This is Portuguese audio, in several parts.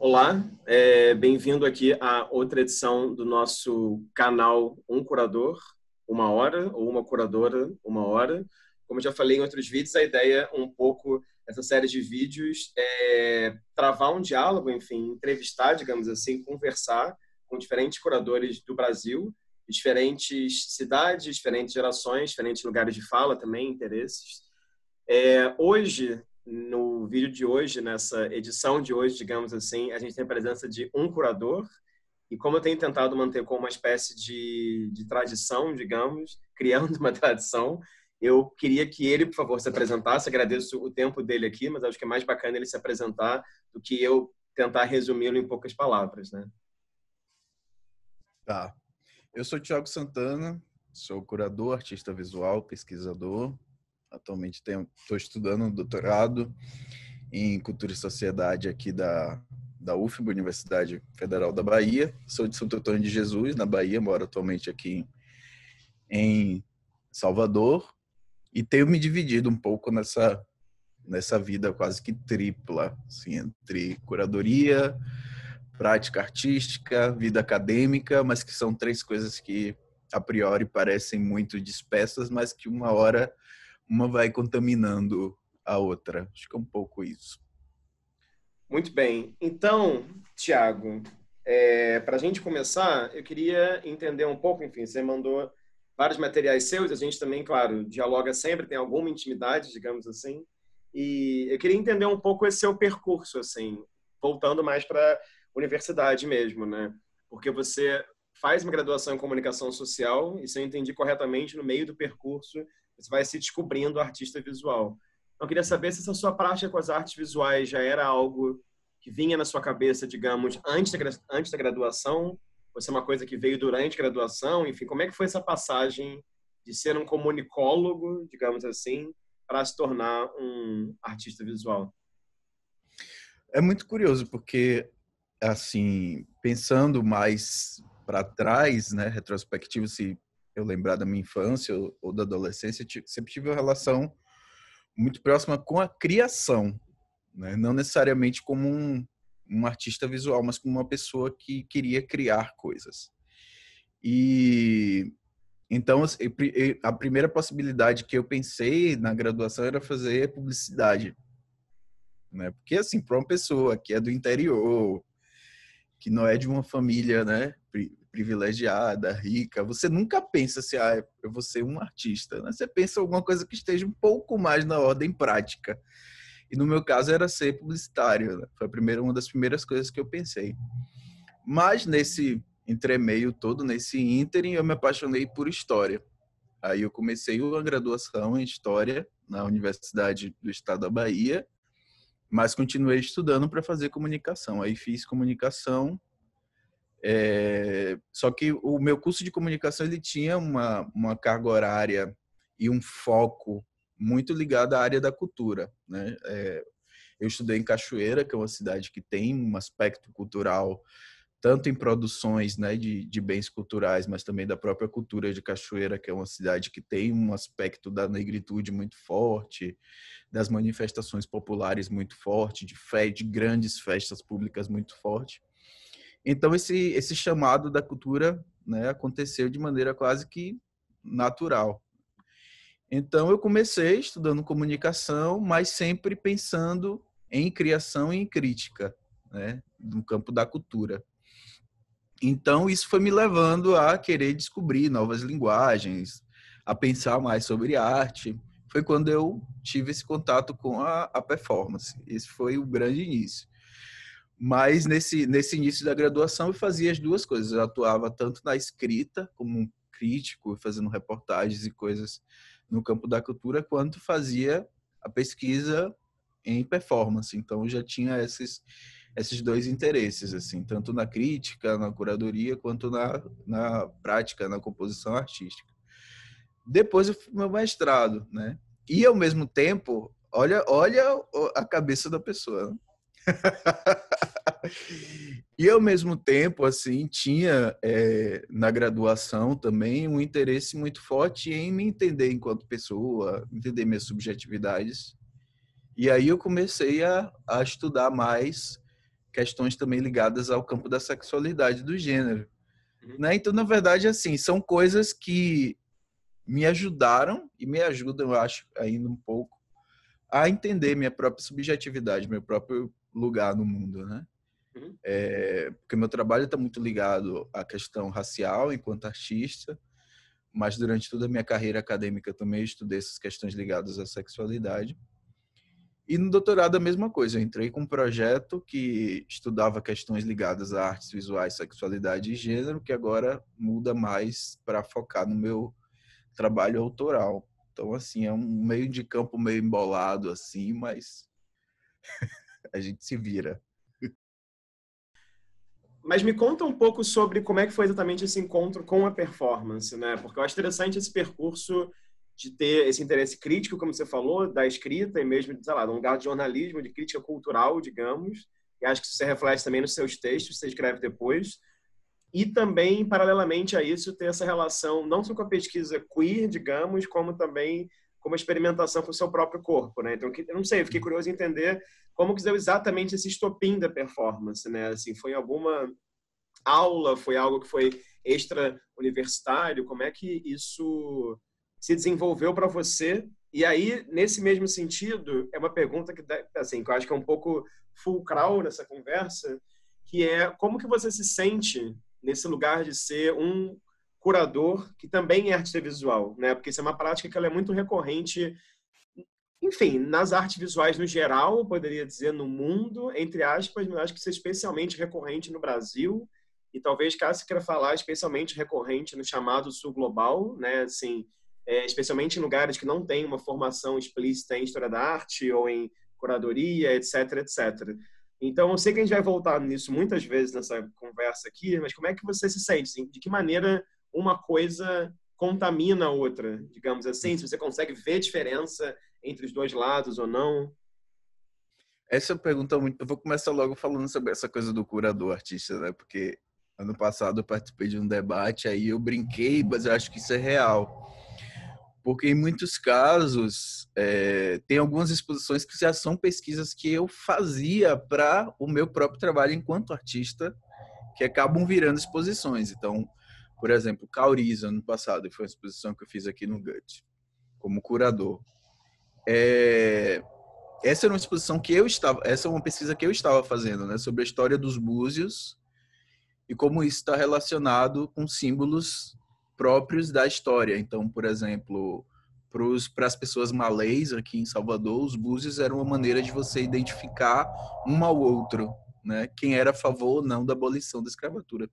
Olá, é, bem-vindo aqui a outra edição do nosso canal Um Curador, Uma Hora, ou Uma Curadora, Uma Hora. Como já falei em outros vídeos, a ideia é um pouco dessa série de vídeos é travar um diálogo, enfim, entrevistar, digamos assim, conversar com diferentes curadores do Brasil, diferentes cidades, diferentes gerações, diferentes lugares de fala também, interesses. É, hoje no vídeo de hoje, nessa edição de hoje, digamos assim, a gente tem a presença de um curador. E como eu tenho tentado manter como uma espécie de, de tradição, digamos, criando uma tradição, eu queria que ele, por favor, se apresentasse. Agradeço o tempo dele aqui, mas acho que é mais bacana ele se apresentar do que eu tentar resumi-lo em poucas palavras, né? Tá. Eu sou Tiago Santana, sou curador, artista visual, pesquisador, Atualmente estou estudando um doutorado em Cultura e Sociedade aqui da, da UFB, Universidade Federal da Bahia. Sou de Santo Antônio de Jesus, na Bahia, moro atualmente aqui em, em Salvador e tenho me dividido um pouco nessa nessa vida quase que tripla, assim, entre curadoria, prática artística, vida acadêmica, mas que são três coisas que a priori parecem muito dispersas, mas que uma hora uma vai contaminando a outra. Acho que é um pouco isso. Muito bem. Então, Tiago, é, para a gente começar, eu queria entender um pouco, enfim, você mandou vários materiais seus, a gente também, claro, dialoga sempre, tem alguma intimidade, digamos assim, e eu queria entender um pouco esse seu percurso, assim, voltando mais para universidade mesmo, né? Porque você faz uma graduação em comunicação social, e se eu entendi corretamente, no meio do percurso você vai se descobrindo artista visual. Então, eu queria saber se essa sua prática com as artes visuais já era algo que vinha na sua cabeça, digamos, antes da, antes da graduação, ou se é uma coisa que veio durante a graduação, enfim, como é que foi essa passagem de ser um comunicólogo, digamos assim, para se tornar um artista visual? É muito curioso, porque, assim, pensando mais para trás, né, retrospectivo, se eu lembrar da minha infância ou, ou da adolescência, sempre tive uma relação muito próxima com a criação, né? não necessariamente como um, um artista visual, mas como uma pessoa que queria criar coisas. E então assim, a primeira possibilidade que eu pensei na graduação era fazer publicidade, né? Porque assim, para uma pessoa que é do interior, que não é de uma família, né, privilegiada, rica, você nunca pensa se assim, ah, eu vou ser um artista. Né? Você pensa alguma coisa que esteja um pouco mais na ordem prática. E no meu caso era ser publicitário. Né? Foi a primeira, uma das primeiras coisas que eu pensei. Mas nesse entremeio todo, nesse ínterim, eu me apaixonei por história. Aí eu comecei uma graduação em história na Universidade do Estado da Bahia, mas continuei estudando para fazer comunicação. Aí fiz comunicação é, só que o meu curso de comunicação ele tinha uma, uma carga horária e um foco muito ligado à área da cultura. Né? É, eu estudei em Cachoeira, que é uma cidade que tem um aspecto cultural, tanto em produções né, de, de bens culturais, mas também da própria cultura de Cachoeira, que é uma cidade que tem um aspecto da negritude muito forte, das manifestações populares muito forte, de, fé de grandes festas públicas muito forte. Então esse esse chamado da cultura, né, aconteceu de maneira quase que natural. Então eu comecei estudando comunicação, mas sempre pensando em criação e em crítica, né, no campo da cultura. Então isso foi me levando a querer descobrir novas linguagens, a pensar mais sobre arte. Foi quando eu tive esse contato com a, a performance. Esse foi o grande início. Mas nesse, nesse início da graduação eu fazia as duas coisas. Eu atuava tanto na escrita, como um crítico, fazendo reportagens e coisas no campo da cultura, quanto fazia a pesquisa em performance. Então eu já tinha esses, esses dois interesses, assim, tanto na crítica, na curadoria, quanto na, na prática, na composição artística. Depois eu fui meu mestrado, né? E ao mesmo tempo, olha, olha a cabeça da pessoa. Né? e ao mesmo tempo, assim, tinha é, na graduação também um interesse muito forte em me entender enquanto pessoa, entender minhas subjetividades. E aí eu comecei a, a estudar mais questões também ligadas ao campo da sexualidade do gênero. Uhum. Né? Então, na verdade, assim, são coisas que me ajudaram e me ajudam, eu acho, ainda um pouco a entender minha própria subjetividade, meu próprio lugar no mundo, né? Uhum. É, porque meu trabalho está muito ligado à questão racial enquanto artista, mas durante toda a minha carreira acadêmica também estudei essas questões ligadas à sexualidade. E no doutorado a mesma coisa, eu entrei com um projeto que estudava questões ligadas a artes visuais, sexualidade e gênero, que agora muda mais para focar no meu trabalho autoral. Então assim, é um meio de campo meio embolado assim, mas a gente se vira. Mas me conta um pouco sobre como é que foi exatamente esse encontro com a performance, né? Porque eu acho interessante esse percurso de ter esse interesse crítico, como você falou, da escrita e mesmo, sei lá, de um lugar de jornalismo, de crítica cultural, digamos. E acho que isso se reflete também nos seus textos que você escreve depois. E também, paralelamente a isso, ter essa relação não só com a pesquisa queer, digamos, como também com a experimentação com o seu próprio corpo, né? Então, eu não sei, eu fiquei curioso em entender como que deu exatamente esse estopim da performance, né? Assim, foi alguma aula, foi algo que foi extra universitário, como é que isso se desenvolveu para você? E aí, nesse mesmo sentido, é uma pergunta que assim, que eu acho que é um pouco fulcral nessa conversa, que é como que você se sente nesse lugar de ser um curador que também é artista visual, né? Porque isso é uma prática que ela é muito recorrente enfim, nas artes visuais no geral, eu poderia dizer no mundo, entre aspas, mas acho que isso é especialmente recorrente no Brasil e talvez caso queira falar especialmente recorrente no chamado sul global, né? Assim, é, especialmente em lugares que não têm uma formação explícita em história da arte ou em curadoria, etc, etc. Então, eu sei que a gente vai voltar nisso muitas vezes nessa conversa aqui, mas como é que você se sente? Assim? De que maneira uma coisa contamina a outra, digamos assim? Se você consegue ver diferença entre os dois lados ou não? Essa é pergunta muito. Eu vou começar logo falando sobre essa coisa do curador artista, né? Porque ano passado eu participei de um debate, aí eu brinquei, mas eu acho que isso é real. Porque em muitos casos, é, tem algumas exposições que já são pesquisas que eu fazia para o meu próprio trabalho enquanto artista, que acabam virando exposições. Então, por exemplo, Cauriza ano passado, foi uma exposição que eu fiz aqui no GUT, como curador. É, essa era uma exposição que eu estava, essa é uma pesquisa que eu estava fazendo, né, sobre a história dos búzios e como isso está relacionado com símbolos próprios da história. Então, por exemplo, para as pessoas malês aqui em Salvador, os búzios eram uma maneira de você identificar um ao outro, né, quem era a favor ou não da abolição da escravatura.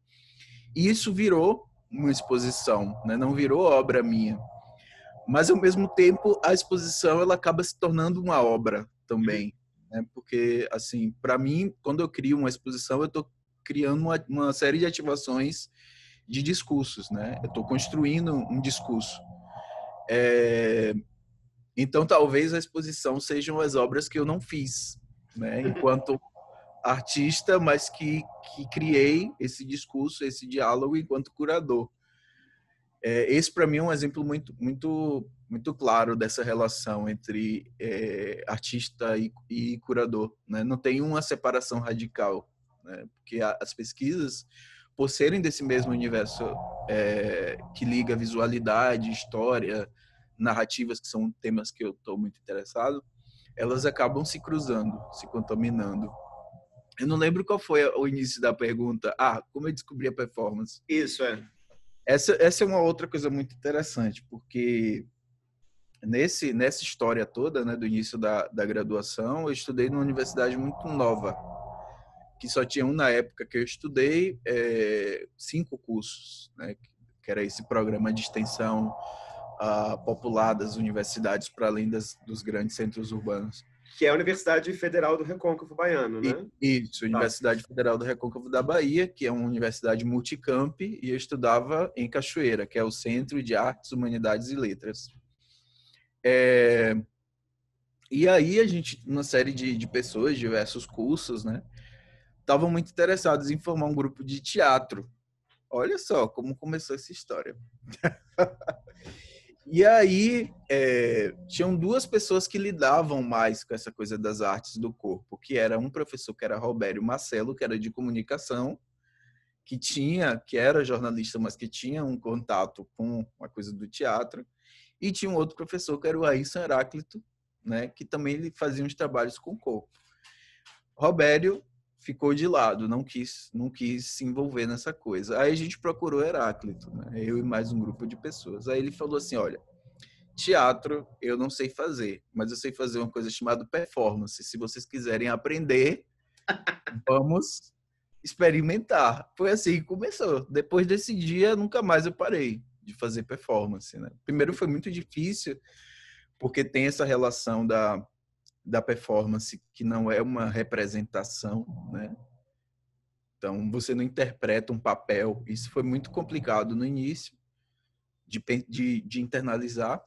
E isso virou uma exposição, né, não virou obra minha mas ao mesmo tempo, a exposição ela acaba se tornando uma obra também, uhum. né? Porque assim, para mim, quando eu crio uma exposição, eu estou criando uma, uma, série de ativações de discursos, né? Eu estou construindo um discurso. É... Então, talvez a exposição sejam as obras que eu não fiz, né? Enquanto artista, mas que, que criei esse discurso, esse diálogo enquanto curador. É, esse para mim é um exemplo muito, muito, muito claro dessa relação entre é, artista e, e curador. Né? Não tem uma separação radical, né? porque a, as pesquisas, por serem desse mesmo universo é, que liga visualidade, história, narrativas que são temas que eu estou muito interessado, elas acabam se cruzando, se contaminando. Eu não lembro qual foi o início da pergunta. Ah, como eu descobri a performance? Isso é. Essa, essa é uma outra coisa muito interessante, porque nesse, nessa história toda, né, do início da, da graduação, eu estudei numa universidade muito nova, que só tinha um na época que eu estudei, é, cinco cursos, né, que era esse programa de extensão uh, ah, popular das universidades para além das, dos grandes centros urbanos que é a Universidade Federal do Recôncavo Baiano, né? Isso, tá. Universidade tá. Federal do Recôncavo da Bahia, que é uma universidade multicamp, e eu estudava em Cachoeira, que é o Centro de Artes, Humanidades e Letras. É... E aí a gente, uma série de, de pessoas, diversos cursos, né? Estavam muito interessados em formar um grupo de teatro. Olha só como começou essa história. E aí, é, tinham duas pessoas que lidavam mais com essa coisa das artes do corpo, que era um professor, que era Robério Marcelo, que era de comunicação, que tinha, que era jornalista, mas que tinha um contato com uma coisa do teatro, e tinha um outro professor, que era o Ayrton Heráclito, né, que também fazia uns trabalhos com o corpo. Robério ficou de lado, não quis, não quis se envolver nessa coisa. Aí a gente procurou Heráclito, né? eu e mais um grupo de pessoas. Aí ele falou assim: olha, teatro eu não sei fazer, mas eu sei fazer uma coisa chamada performance. Se vocês quiserem aprender, vamos experimentar. Foi assim que começou. Depois desse dia, nunca mais eu parei de fazer performance. Né? Primeiro foi muito difícil, porque tem essa relação da da performance que não é uma representação, né? Então você não interpreta um papel. Isso foi muito complicado no início de, de, de internalizar,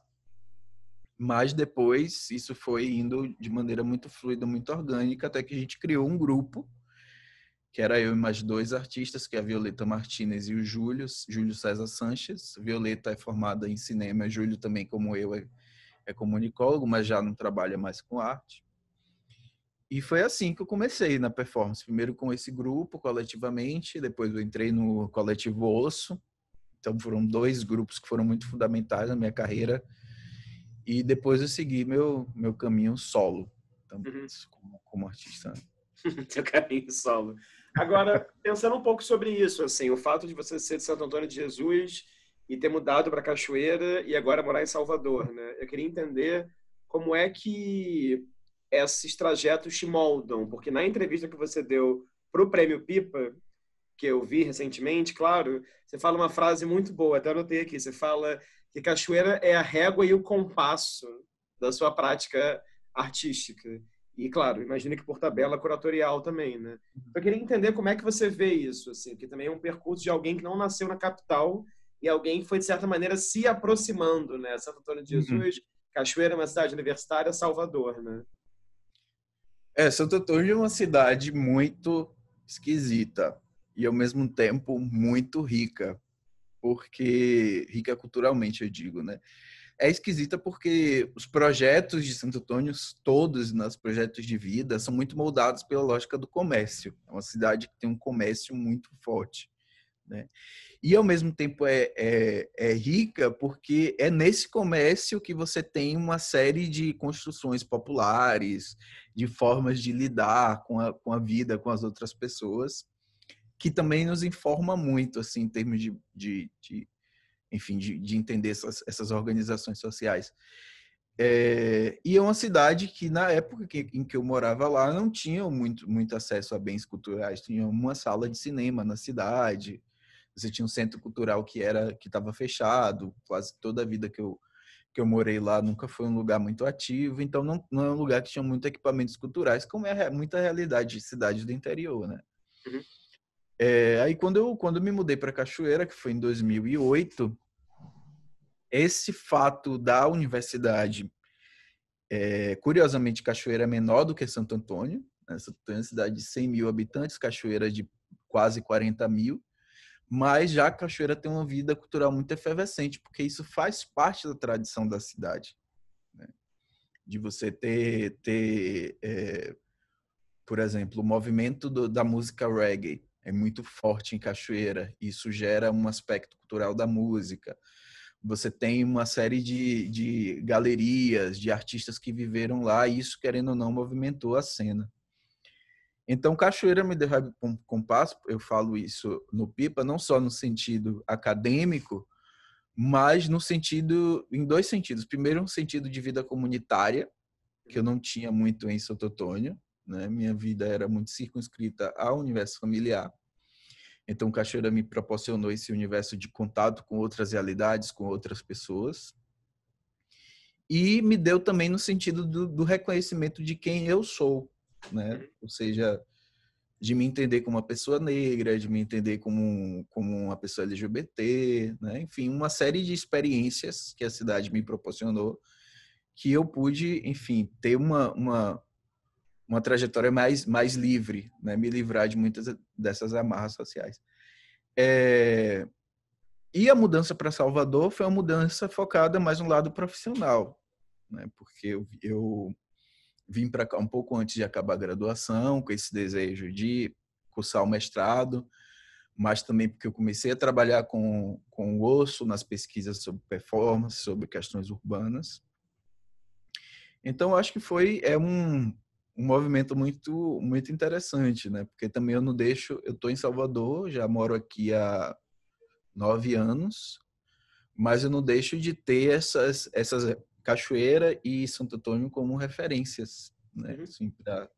mas depois isso foi indo de maneira muito fluida, muito orgânica, até que a gente criou um grupo que era eu e mais dois artistas, que é a Violeta Martinez e o Júlio, Júlio César Sanches. Violeta é formada em cinema, Júlio também como eu é é comunicólogo, mas já não trabalha mais com arte. E foi assim que eu comecei na performance. Primeiro com esse grupo, coletivamente, depois eu entrei no coletivo Osso. Então foram dois grupos que foram muito fundamentais na minha carreira. E depois eu segui meu, meu caminho solo, uhum. como, como artista. Seu caminho solo. Agora, pensando um pouco sobre isso, assim, o fato de você ser de Santo Antônio de Jesus e ter mudado para Cachoeira e agora morar em Salvador, né? Eu queria entender como é que esses trajetos te moldam, porque na entrevista que você deu para o Prêmio Pipa, que eu vi recentemente, claro, você fala uma frase muito boa, até anotei aqui, você fala que Cachoeira é a régua e o compasso da sua prática artística. E, claro, imagine que por tabela curatorial também, né? Eu queria entender como é que você vê isso, assim, que também é um percurso de alguém que não nasceu na capital e alguém foi, de certa maneira, se aproximando, né? Santo Antônio de uhum. Jesus, uhum. Cachoeira é uma cidade universitária, Salvador, né? É, Santo Antônio é uma cidade muito esquisita e, ao mesmo tempo, muito rica, porque rica culturalmente, eu digo, né? É esquisita porque os projetos de Santo Antônio, todos nos projetos de vida, são muito moldados pela lógica do comércio. É uma cidade que tem um comércio muito forte. Né? e ao mesmo tempo é, é, é rica porque é nesse comércio que você tem uma série de construções populares, de formas de lidar com a, com a vida, com as outras pessoas, que também nos informa muito, assim, em termos de, de, de enfim, de, de, entender essas, essas organizações sociais. É, e é uma cidade que, na época que, em que eu morava lá, não tinha muito, muito acesso a bens culturais. Tinha uma sala de cinema na cidade, você tinha um centro cultural que era que estava fechado, quase toda a vida que eu que eu morei lá nunca foi um lugar muito ativo, então não, não é um lugar que tinha muito equipamentos culturais, como é muita realidade de cidades do interior, né? Uhum. É, aí quando eu quando eu me mudei para Cachoeira, que foi em 2008, esse fato da universidade, é, curiosamente, Cachoeira é menor do que Santo Antônio, né? Santo Antônio é uma cidade de 100 mil habitantes, Cachoeira é de quase 40 mil, mas já a cachoeira tem uma vida cultural muito efervescente, porque isso faz parte da tradição da cidade. Né? De você ter, ter é, por exemplo, o movimento do, da música reggae é muito forte em Cachoeira, isso gera um aspecto cultural da música. Você tem uma série de, de galerias, de artistas que viveram lá, e isso, querendo ou não, movimentou a cena. Então, cachoeira me deu um compasso, eu falo isso no PIPA, não só no sentido acadêmico, mas no sentido, em dois sentidos. Primeiro, um sentido de vida comunitária, que eu não tinha muito em Santo Antônio, né? Minha vida era muito circunscrita ao universo familiar. Então, Cachoeira me proporcionou esse universo de contato com outras realidades, com outras pessoas. E me deu também no sentido do, do reconhecimento de quem eu sou, né? Uhum. Ou seja, de me entender como uma pessoa negra, de me entender como, como uma pessoa LGBT, né? enfim, uma série de experiências que a cidade me proporcionou, que eu pude, enfim, ter uma, uma, uma trajetória mais, mais livre, né? me livrar de muitas dessas amarras sociais. É... E a mudança para Salvador foi uma mudança focada mais no lado profissional, né? porque eu, eu vim para cá um pouco antes de acabar a graduação, com esse desejo de cursar o mestrado, mas também porque eu comecei a trabalhar com, com o osso nas pesquisas sobre performance, sobre questões urbanas. Então, acho que foi é um, um movimento muito muito interessante, né? Porque também eu não deixo, eu estou em Salvador, já moro aqui há nove anos, mas eu não deixo de ter essas essas Cachoeira e Santo Antônio como referências, né? Uhum. Assim, pra,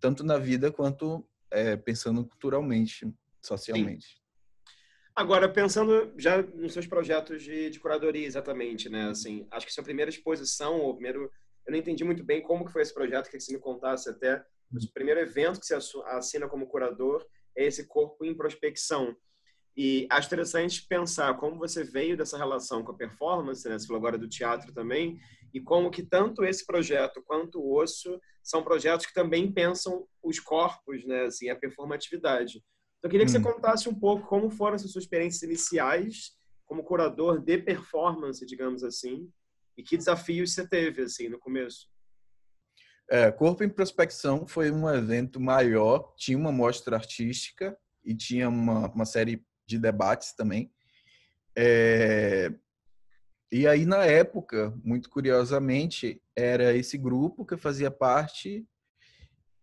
tanto na vida quanto é, pensando culturalmente, socialmente. Sim. Agora, pensando já nos seus projetos de, de, curadoria, exatamente, né? Assim, acho que sua primeira exposição, ou primeiro. Eu não entendi muito bem como que foi esse projeto, queria que você me contasse até. Mas uhum. o primeiro evento que você assina como curador é esse Corpo em Prospecção. E acho interessante pensar como você veio dessa relação com a performance, né? Você falou agora do teatro também, e como que tanto esse projeto quanto o Osso são projetos que também pensam os corpos, né? Assim, a performatividade. Então, eu queria que você hum. contasse um pouco como foram essas suas experiências iniciais como curador de performance, digamos assim, e que desafios você teve, assim, no começo. É, Corpo em Prospecção foi um evento maior, tinha uma mostra artística e tinha uma, uma série de debates também. É... E aí, na época, muito curiosamente, era esse grupo que fazia parte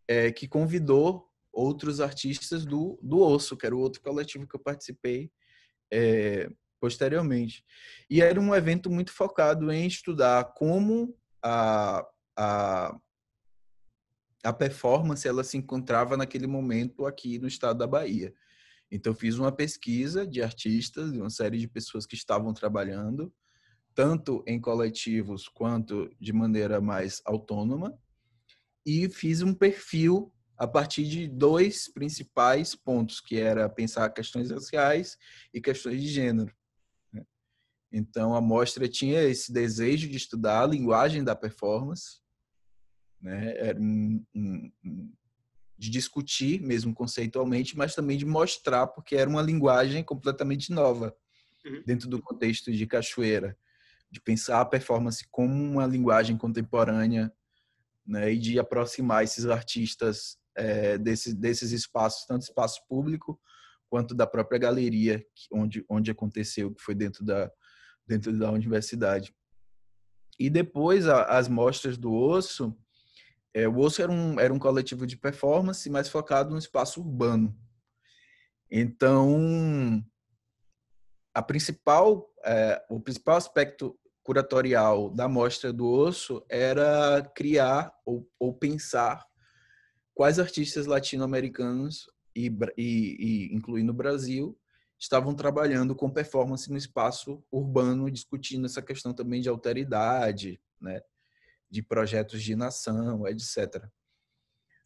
é, que convidou outros artistas do, do Osso, que era o outro coletivo que eu participei é, posteriormente. E era um evento muito focado em estudar como a, a, a performance ela se encontrava naquele momento aqui no estado da Bahia. Então, fiz uma pesquisa de artistas, de uma série de pessoas que estavam trabalhando, tanto em coletivos quanto de maneira mais autônoma, e fiz um perfil a partir de dois principais pontos, que era pensar questões raciais e questões de gênero. Né? Então, a mostra tinha esse desejo de estudar a linguagem da performance, né? era um, um, um de discutir, mesmo conceitualmente, mas também de mostrar, porque era uma linguagem completamente nova uhum. dentro do contexto de Cachoeira, de pensar a performance como uma linguagem contemporânea né, e de aproximar esses artistas é, desses espaços, tanto espaço público quanto da própria galeria onde, onde aconteceu, que foi dentro da, dentro da universidade. E depois a, as mostras do osso, é, o Osso era um, era um coletivo de performance, mais focado no espaço urbano. Então, a principal, é, o principal aspecto curatorial da mostra do Osso era criar ou, ou pensar quais artistas latino-americanos, e, e, e incluindo o Brasil, estavam trabalhando com performance no espaço urbano, discutindo essa questão também de alteridade, né? de projetos de nação, etc.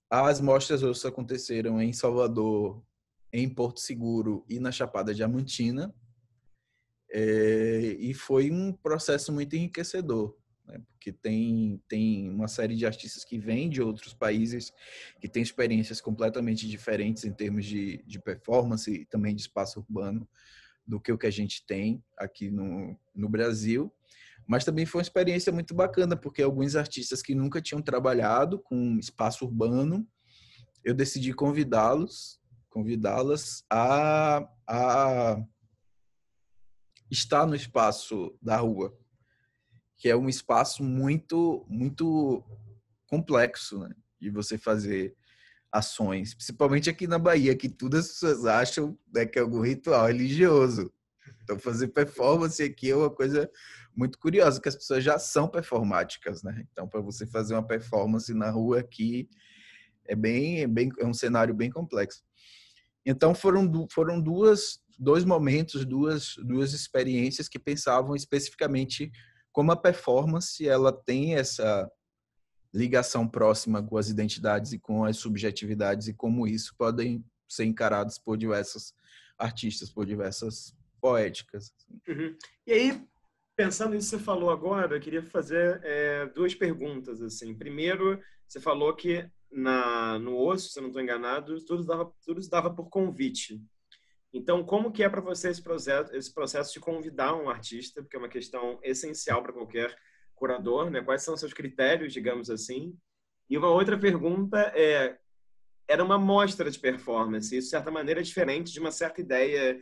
As mostras hoje aconteceram em Salvador, em Porto Seguro e na Chapada Diamantina. É, e foi um processo muito enriquecedor, né? porque tem, tem uma série de artistas que vêm de outros países, que têm experiências completamente diferentes em termos de, de performance e também de espaço urbano do que o que a gente tem aqui no, no Brasil. Mas também foi uma experiência muito bacana, porque alguns artistas que nunca tinham trabalhado com espaço urbano, eu decidi convidá-los, convidá-las a, a estar no espaço da rua, que é um espaço muito, muito complexo né? de você fazer ações, principalmente aqui na Bahia, que todas as pessoas acham né, que é algum ritual religioso. Então, fazer performance aqui é uma coisa muito curiosa, que as pessoas já são performáticas, né? Então, para você fazer uma performance na rua aqui é bem, é bem, é um cenário bem complexo. Então, foram foram duas dois momentos, duas duas experiências que pensavam especificamente como a performance ela tem essa ligação próxima com as identidades e com as subjetividades e como isso podem ser encarados por diversas artistas, por diversas poéticas. Assim. Uhum. E aí, pensando nisso que você falou agora, eu queria fazer é, duas perguntas. assim. Primeiro, você falou que na, no osso, se eu não estou enganado, tudo dava, tudo dava por convite. Então, como que é para você esse processo, esse processo de convidar um artista, porque é uma questão essencial para qualquer curador, né? Quais são seus critérios, digamos assim? E uma outra pergunta é era uma mostra de performance, isso de certa maneira é diferente de uma certa ideia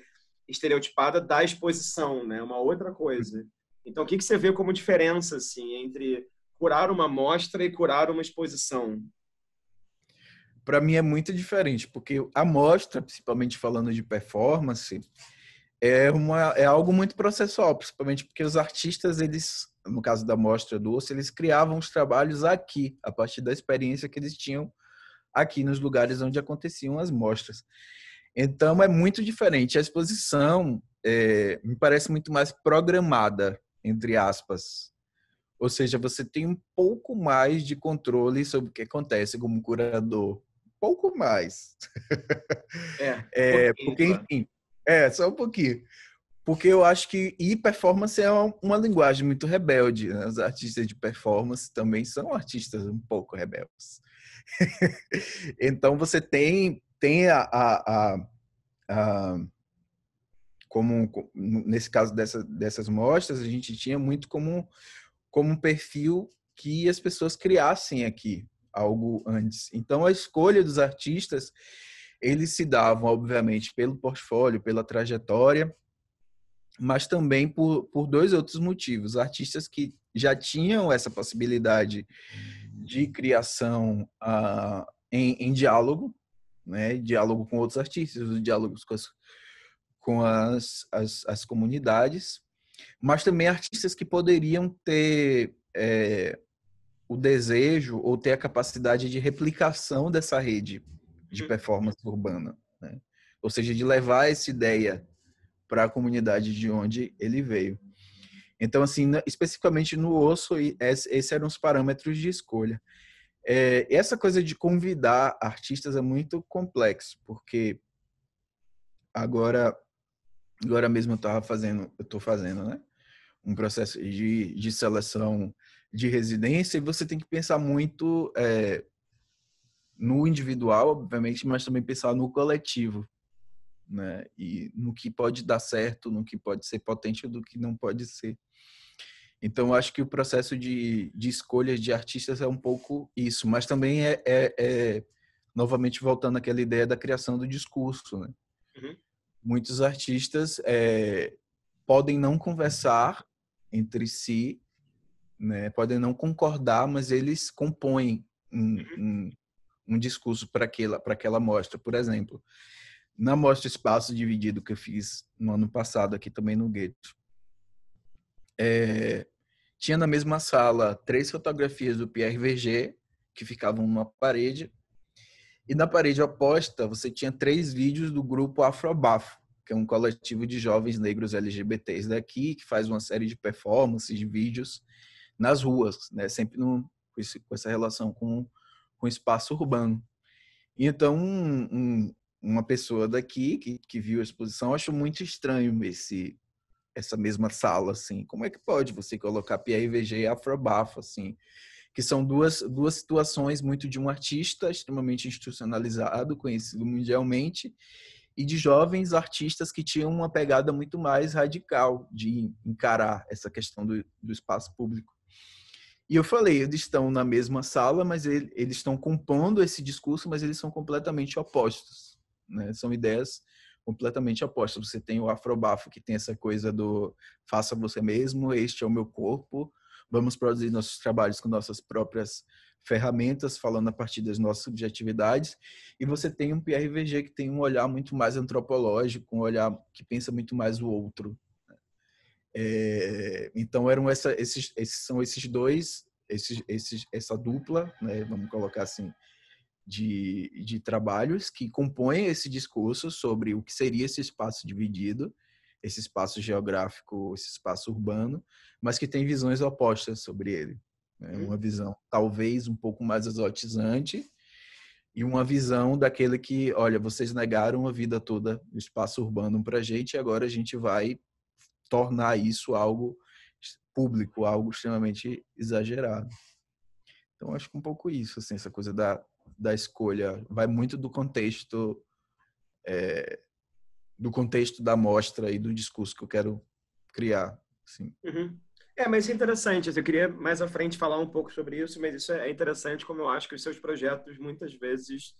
estereotipada da exposição, né? Uma outra coisa. Então, o que, que você vê como diferença, assim, entre curar uma amostra e curar uma exposição? Para mim é muito diferente, porque a amostra, principalmente falando de performance, é, uma, é algo muito processual, principalmente porque os artistas, eles, no caso da mostra do osso, eles criavam os trabalhos aqui, a partir da experiência que eles tinham aqui nos lugares onde aconteciam as mostras. Então é muito diferente. A exposição é, me parece muito mais programada, entre aspas. Ou seja, você tem um pouco mais de controle sobre o que acontece como curador. Pouco mais. É, um é, porque, enfim, é, só um pouquinho. Porque eu acho que e performance é uma, uma linguagem muito rebelde. Né? Os artistas de performance também são artistas um pouco rebeldes. então você tem tem a, a, a, a como nesse caso dessa, dessas mostras, a gente tinha muito como, como um perfil que as pessoas criassem aqui algo antes. Então, a escolha dos artistas, eles se davam, obviamente, pelo portfólio, pela trajetória, mas também por, por dois outros motivos. Artistas que já tinham essa possibilidade de criação uh, em, em diálogo, né? Diálogo com outros artistas, diálogos com as, com as, as, as comunidades, mas também artistas que poderiam ter é, o desejo ou ter a capacidade de replicação dessa rede de uhum. performance urbana, né? ou seja, de levar essa ideia para a comunidade de onde ele veio. Então, assim, especificamente no osso, esses eram os parâmetros de escolha. É, essa coisa de convidar artistas é muito complexo, porque agora agora mesmo eu fazendo, eu estou fazendo, né? Um processo de, de seleção de residência e você tem que pensar muito é, no individual, obviamente, mas também pensar no coletivo, né? E no que pode dar certo, no que pode ser potente, do que não pode ser. Então, acho que o processo de, de escolhas de artistas é um pouco isso, mas também é, é, é novamente voltando àquela ideia da criação do discurso. Né? Uhum. Muitos artistas é, podem não conversar entre si, né? podem não concordar, mas eles compõem um, uhum. um, um discurso para aquela, aquela mostra. Por exemplo, na mostra Espaço Dividido que eu fiz no ano passado aqui também no Gueto, é, tinha na mesma sala três fotografias do Pierre Verger, que ficavam numa parede, e na parede oposta você tinha três vídeos do grupo Afrobafo, que é um coletivo de jovens negros LGBTs daqui, que faz uma série de performances, de vídeos nas ruas, né? sempre no, com, essa relação com, com o espaço urbano. E então, um, um, uma pessoa daqui que, que viu a exposição achou muito estranho esse essa mesma sala, assim? Como é que pode você colocar PRVG e Afrobafa, assim? Que são duas, duas situações muito de um artista extremamente institucionalizado, conhecido mundialmente, e de jovens artistas que tinham uma pegada muito mais radical de encarar essa questão do, do espaço público. E eu falei, eles estão na mesma sala, mas ele, eles estão compondo esse discurso, mas eles são completamente opostos. Né? São ideias completamente oposta. Você tem o afrobafo, que tem essa coisa do faça você mesmo, este é o meu corpo, vamos produzir nossos trabalhos com nossas próprias ferramentas, falando a partir das nossas subjetividades. E você tem um PRVG que tem um olhar muito mais antropológico, um olhar que pensa muito mais o outro. Né? É, então eram essa, esses, esses são esses dois, esses, esses, essa dupla, né, vamos colocar assim, de, de trabalhos que compõem esse discurso sobre o que seria esse espaço dividido, esse espaço geográfico, esse espaço urbano, mas que tem visões opostas sobre ele. Né? Uhum. Uma visão talvez um pouco mais exotizante e uma visão daquele que, olha, vocês negaram a vida toda o espaço urbano para gente e agora a gente vai tornar isso algo público, algo extremamente exagerado. Então acho que um pouco isso, assim, essa coisa da da escolha vai muito do contexto é, do contexto da mostra e do discurso que eu quero criar. Assim. Uhum. É, mas é interessante. Assim, eu queria mais à frente falar um pouco sobre isso, mas isso é interessante como eu acho que os seus projetos muitas vezes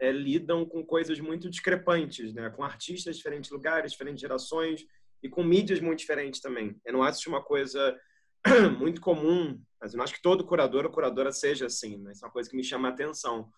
é, lidam com coisas muito discrepantes, né? Com artistas de diferentes lugares, diferentes gerações e com mídias muito diferentes também. Eu não acho uma coisa muito comum, mas eu acho que todo curador ou curadora seja assim, né? é uma coisa que me chama a atenção.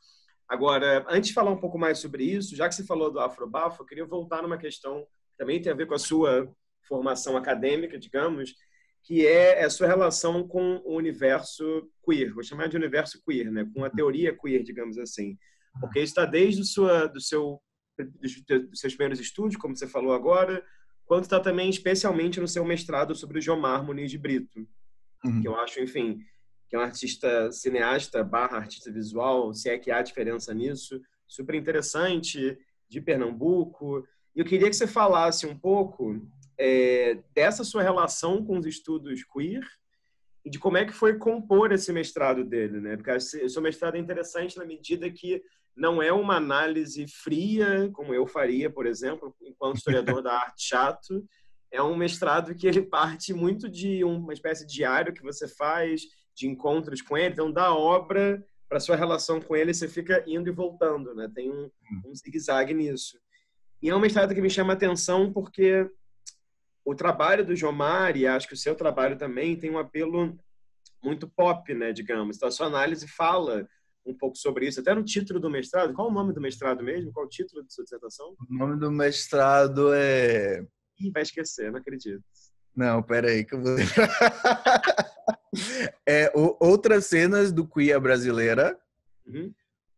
Agora, antes de falar um pouco mais sobre isso, já que você falou do Afrobafo, eu queria voltar numa questão que também tem a ver com a sua formação acadêmica, digamos, que é a sua relação com o universo queer. Vou chamar de universo queer, né? Com a teoria queer, digamos assim. Porque está desde sua, do seu, dos seus primeiros estudos, como você falou agora, quanto está também especialmente no seu mestrado sobre o Jomar Muniz de Brito, uhum. que eu acho, enfim, que é um artista cineasta barra artista visual, se é que há diferença nisso, super interessante, de Pernambuco. E eu queria que você falasse um pouco é, dessa sua relação com os estudos queer e de como é que foi compor esse mestrado dele, né? Porque o seu mestrado é interessante na medida que não é uma análise fria, como eu faria, por exemplo, enquanto historiador da arte chato. É um mestrado que ele parte muito de uma espécie de diário que você faz, de encontros com ele. Então, da obra para sua relação com ele, você fica indo e voltando, né? Tem um, um zigue-zague nisso. E é um mestrado que me chama a atenção porque o trabalho do Jomar, e acho que o seu trabalho também, tem um apelo muito pop, né, digamos. Então, a sua análise fala um pouco sobre isso, até no título do mestrado. Qual o nome do mestrado mesmo? Qual o título de sua dissertação? O nome do mestrado é. Ih, vai esquecer, não acredito. Não, peraí, que eu vou. é o, Outras Cenas do Queer Brasileira. Uhum.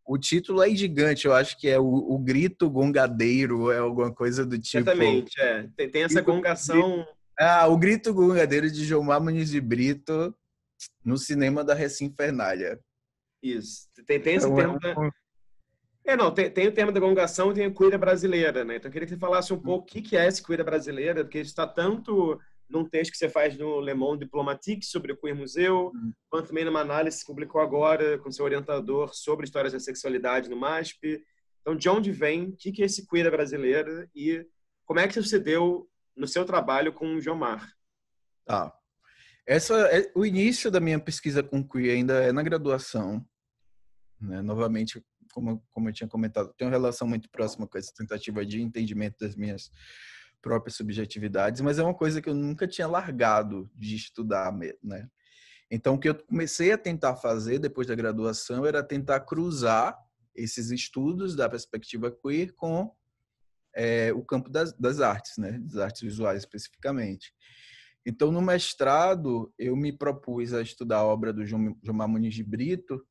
O título é gigante, eu acho que é o, o grito gongadeiro, é alguma coisa do tipo. Exatamente, é. Tem, tem essa gongação. Ah, o grito gongadeiro de João Muniz de Brito no cinema da Fernalha isso. Tem, tem esse então, é termo da... É, não, tem, tem, o termo da gongação e tem a cuida brasileira, né? Então, eu queria que você falasse um hum. pouco o que, que é esse cuida brasileira, porque está tanto num texto que você faz no Le Monde Diplomatique sobre o Queer Museu, hum. quanto também numa análise que você publicou agora com seu orientador sobre histórias da sexualidade no MASP. Então, de onde vem, o que, que é esse cuida brasileira e como é que você deu no seu trabalho com o Jomar? Tá. essa, é, o início da minha pesquisa com Queer ainda é na graduação. Né? Novamente, como, como eu tinha comentado, tem uma relação muito próxima com essa tentativa de entendimento das minhas próprias subjetividades, mas é uma coisa que eu nunca tinha largado de estudar, né? Então, o que eu comecei a tentar fazer depois da graduação era tentar cruzar esses estudos da perspectiva queer com é, o campo das, das artes, né? Das artes visuais especificamente. Então, no mestrado, eu me propus a estudar a obra do João Muniz de Brito,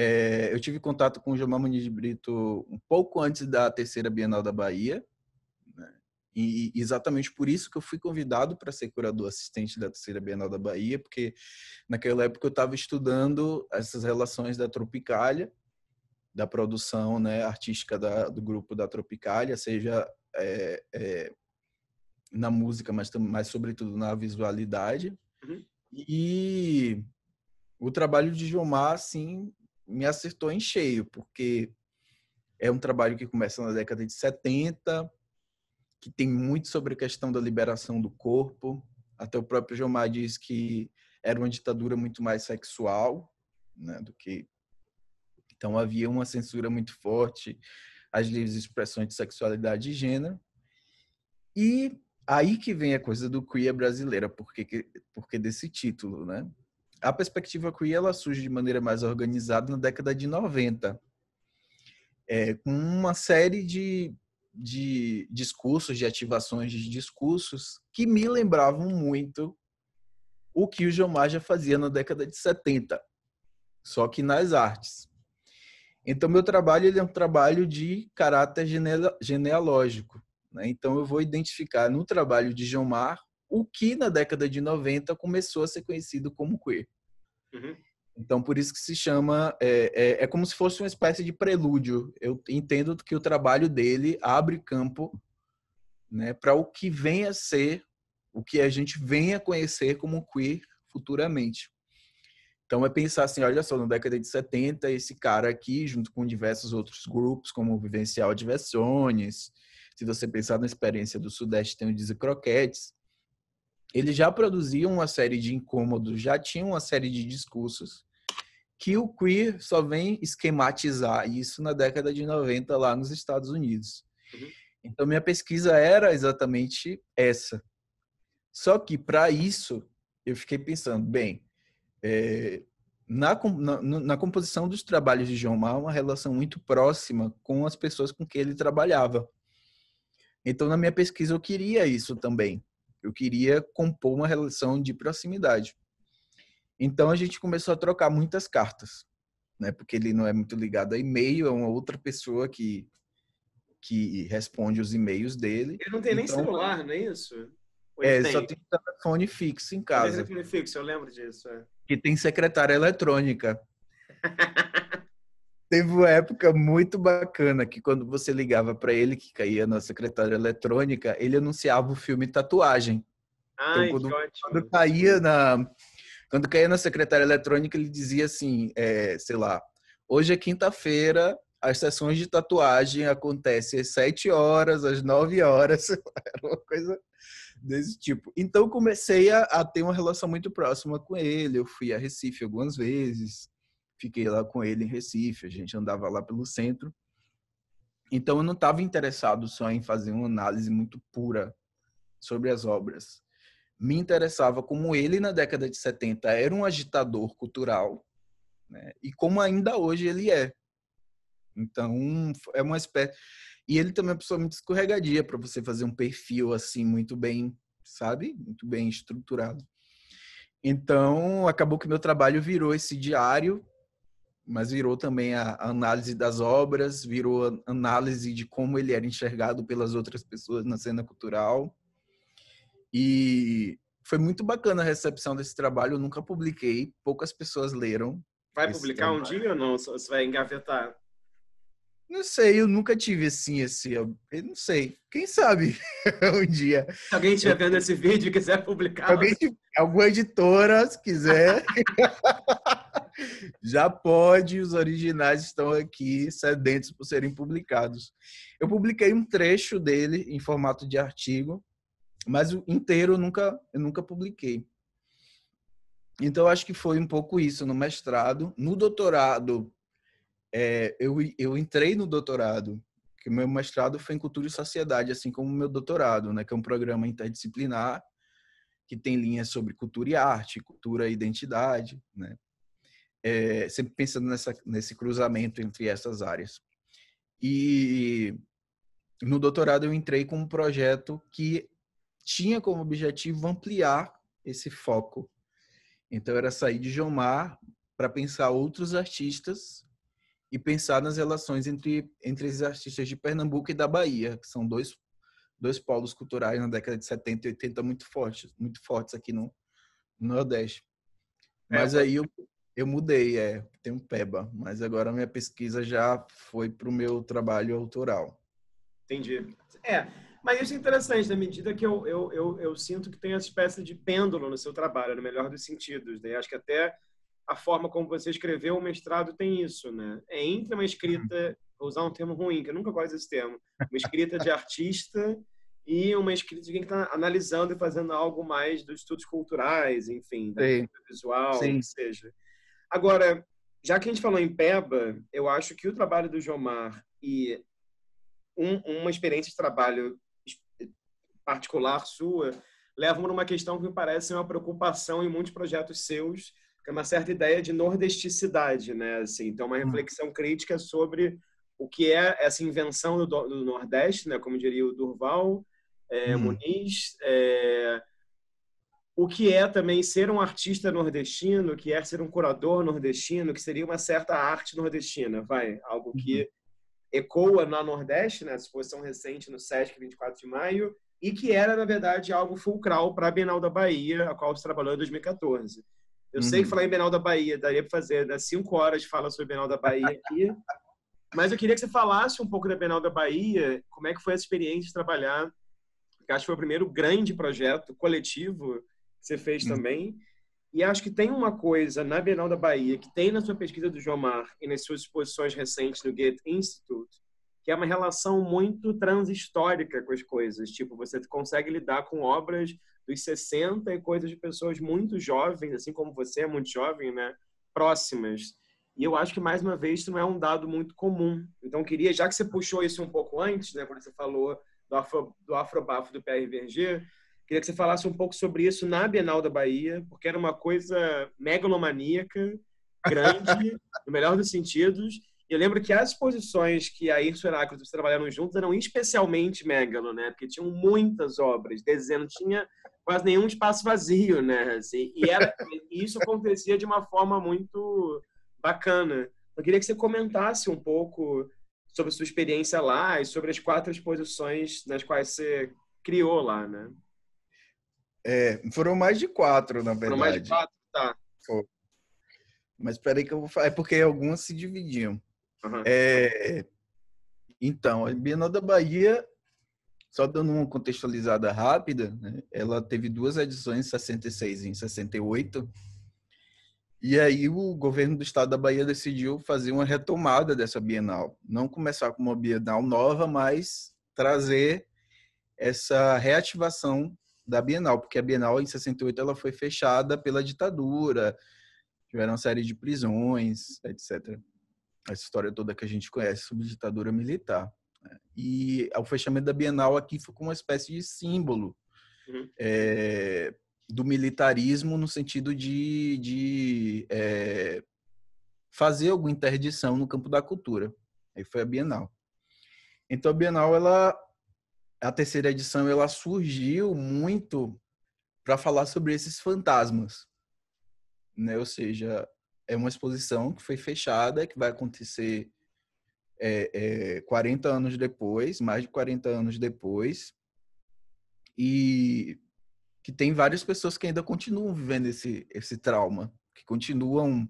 é, eu tive contato com o Gilmar Muniz de Brito um pouco antes da terceira Bienal da Bahia, né? e exatamente por isso que eu fui convidado para ser curador assistente da terceira Bienal da Bahia, porque naquela época eu estava estudando essas relações da Tropicália, da produção né, artística da, do grupo da Tropicália, seja é, é, na música, mas, mas sobretudo na visualidade. Uhum. E o trabalho de Gilmar, assim, me acertou em cheio, porque é um trabalho que começa na década de 70, que tem muito sobre a questão da liberação do corpo. Até o próprio Gilmar diz que era uma ditadura muito mais sexual né, do que. Então havia uma censura muito forte às livres expressões de sexualidade e gênero. E aí que vem a coisa do queer brasileira, porque, porque desse título, né? a perspectiva queer ela surge de maneira mais organizada na década de 90, é, com uma série de, de discursos, de ativações de discursos que me lembravam muito o que o Gilmar já fazia na década de 70, só que nas artes. Então, meu trabalho é um trabalho de caráter genealógico. Né? Então, eu vou identificar no trabalho de Gilmar o que na década de 90 começou a ser conhecido como queer. Uhum. Então, por isso que se chama. É, é, é, como se fosse uma espécie de prelúdio. Eu entendo que o trabalho dele abre campo né, para o que venha a ser, o que a gente venha a conhecer como queer futuramente. Então, é pensar assim: olha só, na década de 70, esse cara aqui, junto com diversos outros grupos, como Vivencial Diversiones, se você pensar na experiência do Sudeste, tem o Dizzy Croquetes. Ele já produzia uma série de incômodos, já tinha uma série de discursos que o queer só vem esquematizar isso na década de 90 lá nos Estados Unidos. Uhum. Então minha pesquisa era exatamente essa. Só que para isso eu fiquei pensando, bem, é, na, na, na, composição dos trabalhos de João Mar, uma relação muito próxima com as pessoas com quem ele trabalhava. Então, na minha pesquisa, eu queria isso também. Eu queria compor uma relação de proximidade. Então a gente começou a trocar muitas cartas, né? Porque ele não é muito ligado a e-mail, é uma outra pessoa que que responde os e-mails dele. Ele não tem então, nem celular, não é isso? é, tem? só tem telefone fixo em casa. Telefone fixo, eu lembro disso. É. Que tem secretária eletrônica. Teve uma época muito bacana que quando você ligava para ele, que caía na secretária eletrônica, ele anunciava o filme Tatuagem. Ah, então, quando, quando, caía na quando caía na secretária eletrônica, ele dizia assim, é, sei lá, hoje é quinta-feira, as sessões de tatuagem acontecem às sete horas, às nove horas, era uma coisa desse tipo. Então comecei a, a, ter uma relação muito próxima com ele. Eu fui a Recife algumas vezes, Fiquei lá com ele em Recife, a gente andava lá pelo centro. Então eu não estava interessado só em fazer uma análise muito pura sobre as obras. Me interessava como ele, na década de 70, era um agitador cultural né? e como ainda hoje ele é. Então, é uma espécie. E ele também é uma pessoa muito escorregadia para você fazer um perfil assim, muito bem, sabe? Muito bem estruturado. Então, acabou que meu trabalho virou esse diário mas virou também a, análise das obras, virou a análise de como ele era enxergado pelas outras pessoas na cena cultural. E foi muito bacana a recepção desse trabalho, eu nunca publiquei, poucas pessoas leram. Vai publicar trabalho. um dia ou não? Você vai engavetar? Não sei, eu nunca tive assim esse. Eu não sei. Quem sabe um dia. Se alguém estiver vendo esse vídeo e quiser publicar. Alguém, alguma editora, se quiser. Já pode, os originais estão aqui, sedentos por serem publicados. Eu publiquei um trecho dele em formato de artigo, mas o inteiro eu nunca, eu nunca publiquei. Então, acho que foi um pouco isso no mestrado. No doutorado, é, eu, eu entrei no doutorado, que meu mestrado foi em cultura e sociedade, assim como meu doutorado, né, que é um programa interdisciplinar que tem linhas sobre cultura e arte, cultura e identidade, né? é, sempre pensando nessa, nesse cruzamento entre essas áreas. E no doutorado eu entrei com um projeto que tinha como objetivo ampliar esse foco. Então era sair de Jomar para pensar outros artistas e pensar nas relações entre entre esses artistas de Pernambuco e da Bahia, que são dois dois polos culturais na década de 70 e 80 muito fortes, muito fortes aqui no, no Nordeste. É, Mas é, aí eu eu mudei, é, tem um PEBA, mas agora minha pesquisa já foi para o meu trabalho autoral. Entendi. É, mas isso é interessante, na medida que eu, eu, eu, eu, sinto que tem essa espécie de pêndulo no seu trabalho, no melhor dos sentidos. Né? Acho que até a forma como você escreveu o mestrado tem isso, né? É entre uma escrita, vou usar um termo ruim, que eu nunca gosto desse termo, uma escrita de artista e uma escrita de quem está analisando e fazendo algo mais dos estudos culturais, enfim, da Sim. visual, Sim. que seja. Agora, já que a gente falou em Peba, eu acho que o trabalho do Jomar e um, uma experiência de trabalho particular sua levam numa questão que me parece uma preocupação em muitos projetos seus, que é uma certa ideia de nordesticidade, né? Assim, então, uma hum. reflexão crítica sobre o que é essa invenção do, do Nordeste, né? Como diria o Durval é, hum. Muniz, é, o que é também ser um artista nordestino, que é ser um curador nordestino, que seria uma certa arte nordestina, vai, algo que uhum. ecoa na Nordeste, na né, exposição recente no SESC 24 de maio, e que era, na verdade, algo fulcral para a Bienal da Bahia, a qual você trabalhou em 2014. Eu uhum. sei que uhum. falar em Bienal da Bahia daria para fazer né, cinco horas de fala sobre Bienal da Bahia aqui, mas eu queria que você falasse um pouco da Bienal da Bahia, como é que foi a experiência de trabalhar, que acho que foi o primeiro grande projeto coletivo você fez uhum. também. E acho que tem uma coisa na Bienal da Bahia que tem na sua pesquisa do Jomar e nas suas exposições recentes no Goethe Institute, que é uma relação muito transhistórica com as coisas. Tipo, você consegue lidar com obras dos 60 e coisas de pessoas muito jovens, assim como você é muito jovem, né? Próximas. E eu acho que, mais uma vez, isso não é um dado muito comum. Então, queria, já que você puxou isso um pouco antes, né? Quando você falou do, afro, do Afrobafo do PRVG, Queria que você falasse um pouco sobre isso na Bienal da Bahia, porque era uma coisa megalomaníaca, grande, no melhor dos sentidos. E eu lembro que as exposições que a Irso e você trabalharam juntos eram especialmente megalo, né? Porque tinham muitas obras, dezenas, não tinha quase nenhum espaço vazio, né? Assim, e, era, e isso acontecia de uma forma muito bacana. Eu queria que você comentasse um pouco sobre a sua experiência lá e sobre as quatro exposições nas quais você criou lá, né? É, foram mais de quatro, na verdade. Foram mais de quatro, tá. Mas peraí que eu vou falar. É porque algumas se dividiam. Uhum. É, então, a Bienal da Bahia, só dando uma contextualizada rápida, né, ela teve duas edições, em 66 e em 68. E aí o governo do estado da Bahia decidiu fazer uma retomada dessa Bienal. Não começar com uma Bienal nova, mas trazer essa reativação da Bienal, porque a Bienal em 68 ela foi fechada pela ditadura, tiveram uma série de prisões, etc. Essa história toda que a gente conhece sobre ditadura militar. Né? E o fechamento da Bienal aqui ficou uma espécie de símbolo uhum. é, do militarismo no sentido de, de é, fazer alguma interdição no campo da cultura. Aí foi a Bienal. Então a Bienal ela a terceira edição ela surgiu muito para falar sobre esses fantasmas, né? Ou seja, é uma exposição que foi fechada, que vai acontecer é, é, 40 anos depois, mais de 40 anos depois, e que tem várias pessoas que ainda continuam vivendo esse, esse trauma, que continuam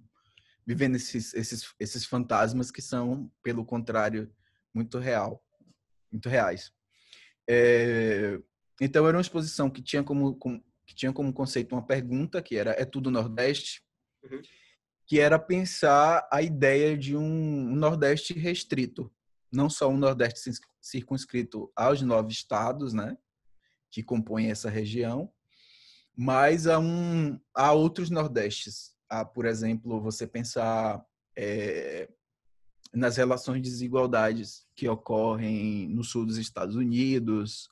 vivendo esses, esses, esses fantasmas que são, pelo contrário, muito real, muito reais. É, então era uma exposição que tinha como, como, que tinha como conceito uma pergunta que era é tudo Nordeste, uhum. que era pensar a ideia de um Nordeste restrito, não só um Nordeste circunscrito aos nove estados, né, que compõem essa região, mas a um a outros Nordestes, a ah, por exemplo você pensar é, nas relações de desigualdades que ocorrem no sul dos Estados Unidos,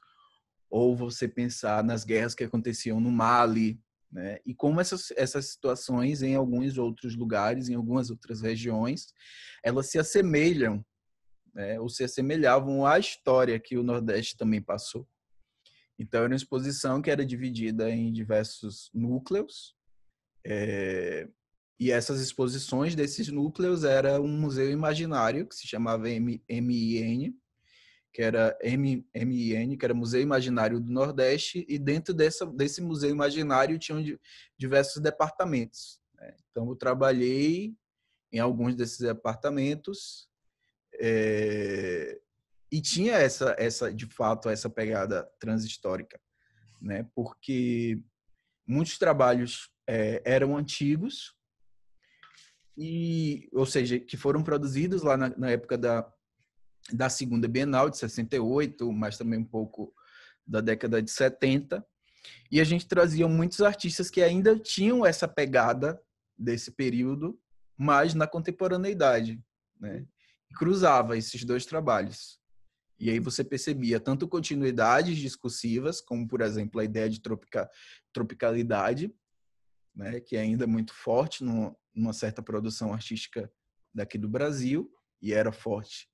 ou você pensar nas guerras que aconteciam no Mali, né? E como essas, essas situações em alguns outros lugares, em algumas outras regiões, elas se assemelham, né? ou se assemelhavam à história que o Nordeste também passou. Então, era uma exposição que era dividida em diversos núcleos, é, e essas exposições desses núcleos era um museu imaginário que se chamava MIN, que era MIN, que era Museu Imaginário do Nordeste, e dentro dessa, desse museu imaginário tinham diversos departamentos. Né? Então eu trabalhei em alguns desses departamentos é, e tinha essa, essa, de fato, essa pegada transhistórica, né? Porque muitos trabalhos é, eram antigos e, ou seja, que foram produzidos lá na, na época da, da segunda Bienal de 68, mas também um pouco da década de 70. E a gente trazia muitos artistas que ainda tinham essa pegada desse período, mas na contemporaneidade, né? cruzava esses dois trabalhos. E aí você percebia tanto continuidades discursivas, como por exemplo a ideia de tropica, tropicalidade, né, que é ainda é muito forte no, uma certa produção artística daqui do Brasil e era forte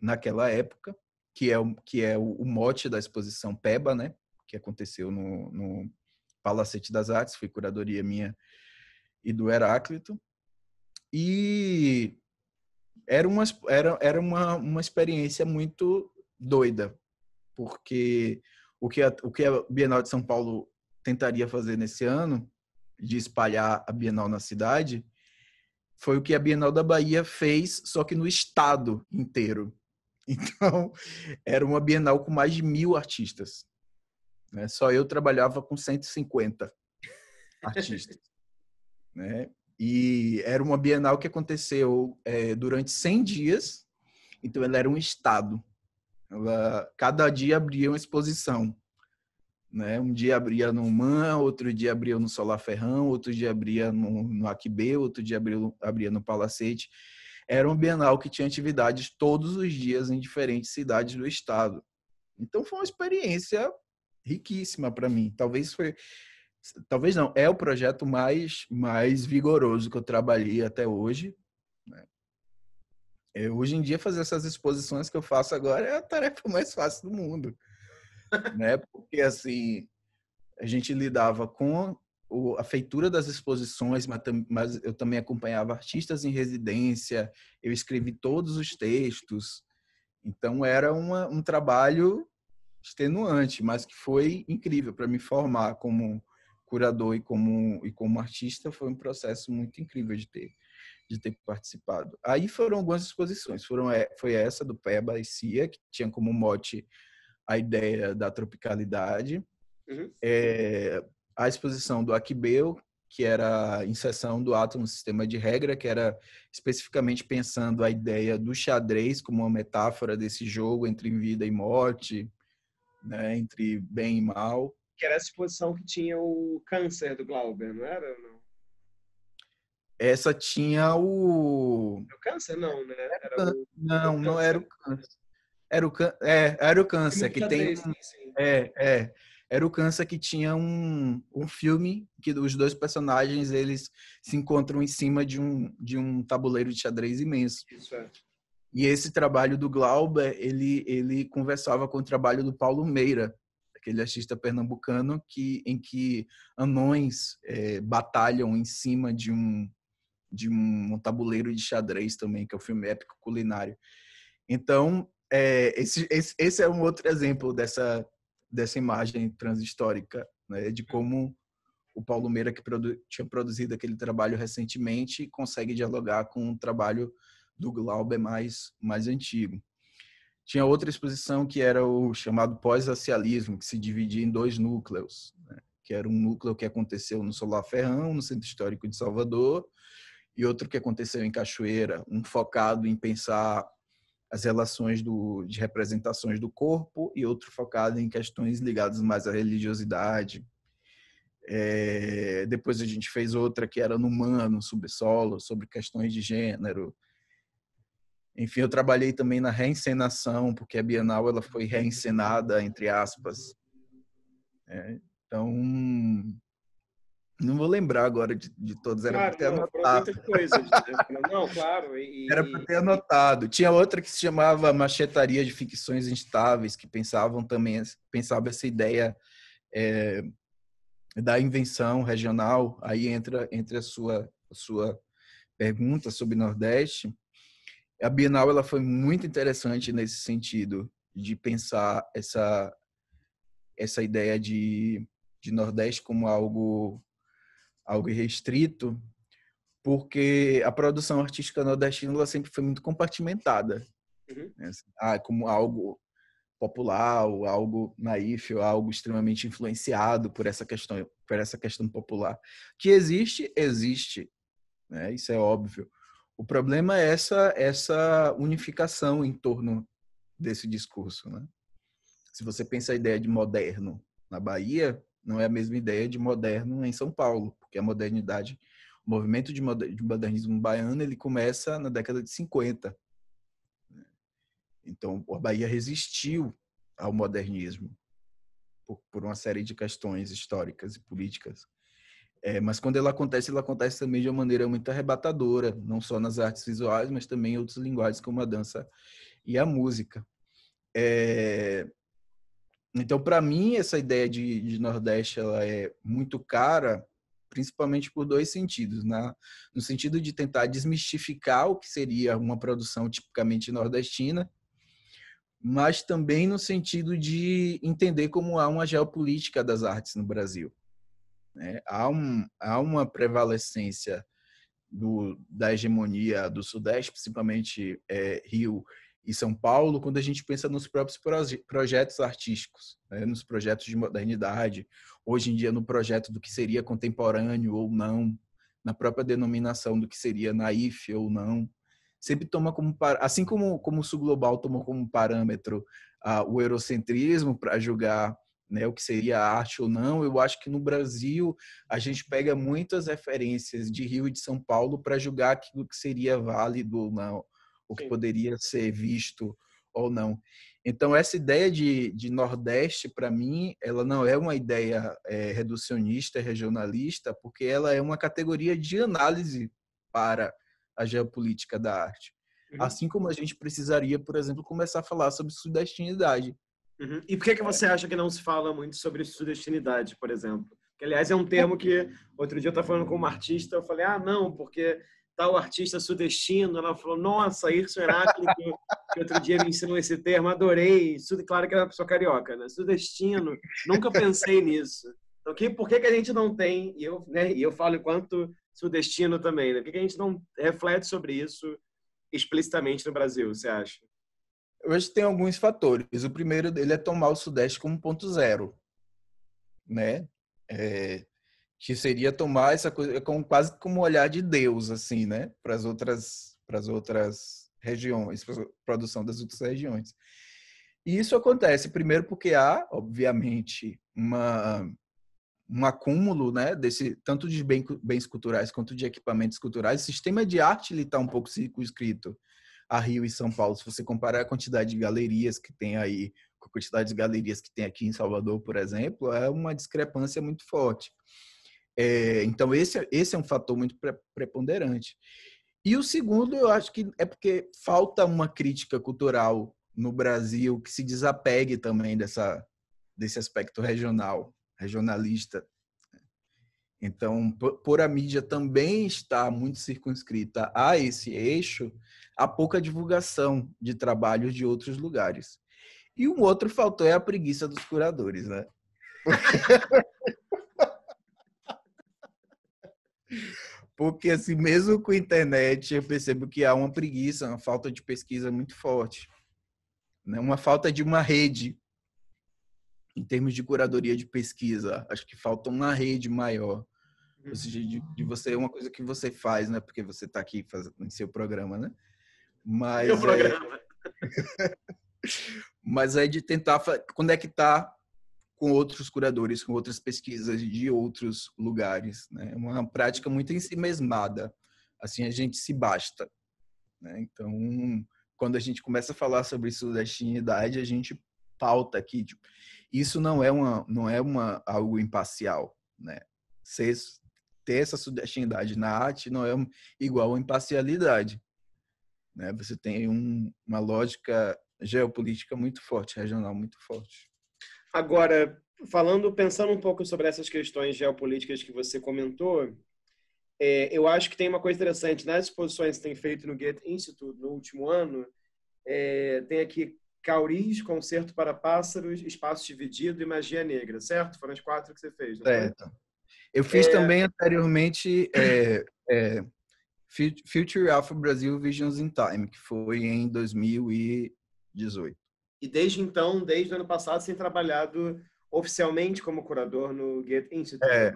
naquela época, que é o, que é o, mote da exposição PEBA, né? Que aconteceu no, no Palacete das Artes, foi curadoria minha e do Heráclito. E era uma, era, era uma, uma experiência muito doida, porque o que, a, o que a Bienal de São Paulo tentaria fazer nesse ano, de espalhar a Bienal na cidade, foi o que a Bienal da Bahia fez, só que no estado inteiro. Então, era uma Bienal com mais de mil artistas. Né? Só eu trabalhava com 150 artistas. né? E era uma Bienal que aconteceu é, durante 100 dias, então ela era um estado. Ela, cada dia abria uma exposição. Né? Um dia abria no Man, outro dia abria no Solar Ferrão, outro dia abria no, no Aquibê, outro dia abria, abria no Palacete. Era um bienal que tinha atividades todos os dias em diferentes cidades do estado. Então foi uma experiência riquíssima para mim. Talvez foi talvez não, é o projeto mais mais vigoroso que eu trabalhei até hoje. Né? É, hoje em dia fazer essas exposições que eu faço agora é a tarefa mais fácil do mundo né? Porque assim, a gente lidava com a feitura das exposições, mas eu também acompanhava artistas em residência, eu escrevi todos os textos. Então era uma, um trabalho extenuante, mas que foi incrível para me formar como curador e como e como artista foi um processo muito incrível de ter de ter participado. Aí foram algumas exposições, foram é, foi essa do Peba e Cia que tinha como mote a ideia da tropicalidade, uhum. é, a exposição do Akibeu, que era a inserção do átomo no sistema de regra, que era especificamente pensando a ideia do xadrez como uma metáfora desse jogo entre vida e morte, né, entre bem e mal. Que era essa exposição que tinha o câncer do Glauber, não era? Não? Essa tinha o. É o câncer, não, né? Era o... Não, não era o câncer. Era o, é, era o câncer, que tem. é, é. Era o câncer que tinha um, um filme que os dois personagens eles se encontram em cima de um, de um tabuleiro de xadrez imenso. Isso é. E esse trabalho do Glauber, ele, ele conversava com o trabalho do Paulo Meira, aquele artista pernambucano que, em que anões é, batalham em cima de um, de um, um tabuleiro de xadrez também, que é o um filme épico culinário. Então, é, esse, esse, esse, é um outro exemplo dessa, dessa imagem transhistórica, né, de como o Paulo Meira, que produ, tinha produzido aquele trabalho recentemente, consegue dialogar com o um trabalho do Glauber mais, mais antigo. Tinha outra exposição que era o chamado pós-racialismo, que se dividia em dois núcleos, né, que era um núcleo que aconteceu no Solar Ferrão, no Centro Histórico de Salvador, e outro que aconteceu em Cachoeira, um focado em pensar as relações do, de representações do corpo e outro focado em questões ligadas mais à religiosidade. É, depois a gente fez outra que era no humano, subsolo, sobre questões de gênero. Enfim, eu trabalhei também na reencenação, porque a Bienal ela foi reencenada, entre aspas. É, então, não vou lembrar agora de, de todos, era claro, para ter não, é anotado. não, claro. E, era para ter anotado. Tinha outra que se chamava Machetaria de Ficções Instáveis, que pensavam também, pensava essa ideia é, da invenção regional. Aí entra, entra a sua, a sua pergunta sobre Nordeste. A Bienal ela foi muito interessante nesse sentido, de pensar essa, essa ideia de, de Nordeste como algo algo restrito, porque a produção artística nordestina sempre foi muito compartimentada. Uhum. Né? Assim, ah, como algo popular, ou algo naif, ou algo extremamente influenciado por essa questão, por essa questão popular. Que existe, existe. Né? Isso é óbvio. O problema é essa, essa unificação em torno desse discurso. Né? Se você pensa a ideia de moderno na Bahia, não é a mesma ideia de moderno em São Paulo, porque é a modernidade, o movimento de modernismo baiano, ele começa na década de 50. Né? Então, a Bahia resistiu ao modernismo por, uma série de questões históricas e políticas. É, mas quando ela acontece, ela acontece também de uma maneira muito arrebatadora, não só nas artes visuais, mas também em outras linguagens como a dança e a música. É... Então, para mim, essa ideia de, de, Nordeste ela é muito cara principalmente por dois sentidos. Né? no sentido de tentar desmistificar o que seria uma produção tipicamente nordestina, mas também no sentido de entender como há uma geopolítica das artes no Brasil. Né? Há, um, há uma prevalecência do, da hegemonia do Sudeste, principalmente é, Rio e São Paulo quando a gente pensa nos próprios projetos artísticos, né? nos projetos de modernidade, hoje em dia no projeto do que seria contemporâneo ou não, na própria denominação do que seria naif ou não, sempre toma como assim como como o sul global tomou como parâmetro o eurocentrismo para julgar né, o que seria arte ou não, eu acho que no Brasil a gente pega muitas referências de Rio e de São Paulo para julgar aquilo que seria válido ou não, o que Sim. poderia ser visto ou não. Então, essa ideia de, de Nordeste, para mim, ela não é uma ideia é, reducionista, regionalista, porque ela é uma categoria de análise para a geopolítica da arte. Uhum. Assim como a gente precisaria, por exemplo, começar a falar sobre sudestinidade. Uhum. E por que, que é. você acha que não se fala muito sobre sudestinidade, por exemplo? Que, aliás, é um é termo que outro dia eu estava falando com uma artista, eu falei, ah, não, porque tal artista sudestino. Ela falou, nossa, Irson Heráclito, que outro dia me ensinou esse termo, adorei. Claro que era é pessoa carioca, né? Sudestino, nunca pensei nisso. Então, que, por que, que a gente não tem, e eu, né, e eu falo enquanto sudestino também, né? Por que, que a gente não reflete sobre isso explicitamente no Brasil, você acha? Eu acho que tem alguns fatores. O primeiro dele é tomar o Sudeste como ponto zero, né? É, que seria tomar essa coisa é como quase como olhar de Deus assim, né, para as outras para as outras regiões, pra produção das outras regiões. E isso acontece primeiro porque há, obviamente, uma um acúmulo né, desse tanto de bem, bens culturais quanto de equipamentos culturais. O sistema de arte está um pouco circunscrito a Rio e São Paulo. Se você comparar a quantidade de galerias que tem aí com a quantidade de galerias que tem aqui em Salvador, por exemplo, é uma discrepância muito forte. É, então, esse, é, esse é um fator muito preponderante. E o segundo, eu acho que é porque falta uma crítica cultural no Brasil que se desapegue também dessa, desse aspecto regional, regionalista. Então, por, a mídia também estar muito circunscrita a esse eixo, há pouca divulgação de trabalhos de outros lugares. E um outro fator é a preguiça dos curadores, né? Porque assim, mesmo com a internet, eu percebo que há uma preguiça, uma falta de pesquisa muito forte. Né? Uma falta de uma rede em termos de curadoria de pesquisa. Acho que falta uma rede maior. Ou seja, de, de você, uma coisa que você faz, né? Porque você está aqui fazendo em seu programa, né? Mas. Meu é... programa. Mas é de tentar conectar com outros curadores, com outras pesquisas de outros lugares. Né? É né? uma prática muito em si mesmada. Assim, a gente se basta. Né? Então, quando a gente começa a falar sobre sudestinidade, a gente pauta aqui. Tipo, isso não é uma, não é uma algo imparcial, né? Ser, ter essa sudestinidade na arte não é igual a imparcialidade. Né? Você tem um, uma lógica geopolítica muito forte, regional muito forte. Agora, falando, pensando um pouco sobre essas questões geopolíticas que você comentou, é, eu acho que tem uma coisa interessante nas exposições que tem feito no Goethe Institute no último ano. É, tem aqui Cauris, Concerto para Pássaros, Espaço Dividido e Magia Negra, certo? Foram as quatro que você fez, não Certo. Foi? Eu é. fiz é... também anteriormente é, é, Future Alpha Brasil Visions in Time, que foi em 2018. E desde então, desde o ano passado, você tem trabalhado oficialmente como curador no Goethe Institute. É.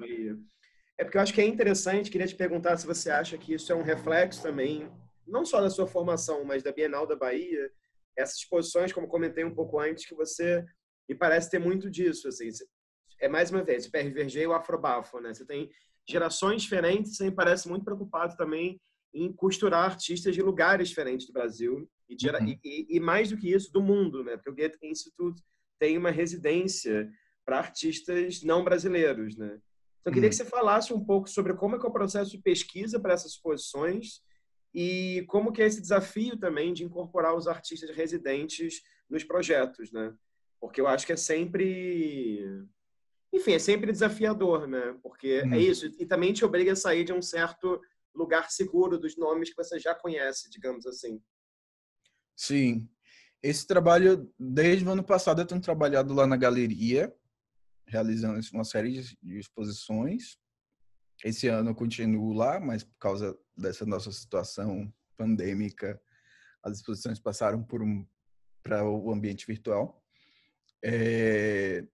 é porque eu acho que é interessante, queria te perguntar se você acha que isso é um reflexo também, não só da sua formação, mas da Bienal da Bahia, essas posições, como comentei um pouco antes, que você me parece ter muito disso, assim. É mais uma vez, o PRVG e o Afrobafo, né? Você tem gerações diferentes, você me parece muito preocupado também em costurar artistas de lugares diferentes do Brasil e, de, uhum. e, e, mais do que isso, do mundo, né? Porque o Goethe Institute tem uma residência para artistas não brasileiros, né? Então, eu queria uhum. que você falasse um pouco sobre como é que é o processo de pesquisa para essas exposições e como que é esse desafio também de incorporar os artistas residentes nos projetos, né? Porque eu acho que é sempre... Enfim, é sempre desafiador, né? Porque é uhum. é isso. E também te obriga a sair de um certo lugar seguro dos nomes que você já conhece, digamos assim. Sim. Esse trabalho, desde o ano passado, eu tenho trabalhado lá na galeria, realizando uma série de exposições. Esse ano eu continuo lá, mas por causa dessa nossa situação pandêmica, as exposições passaram por um, para o ambiente virtual. É,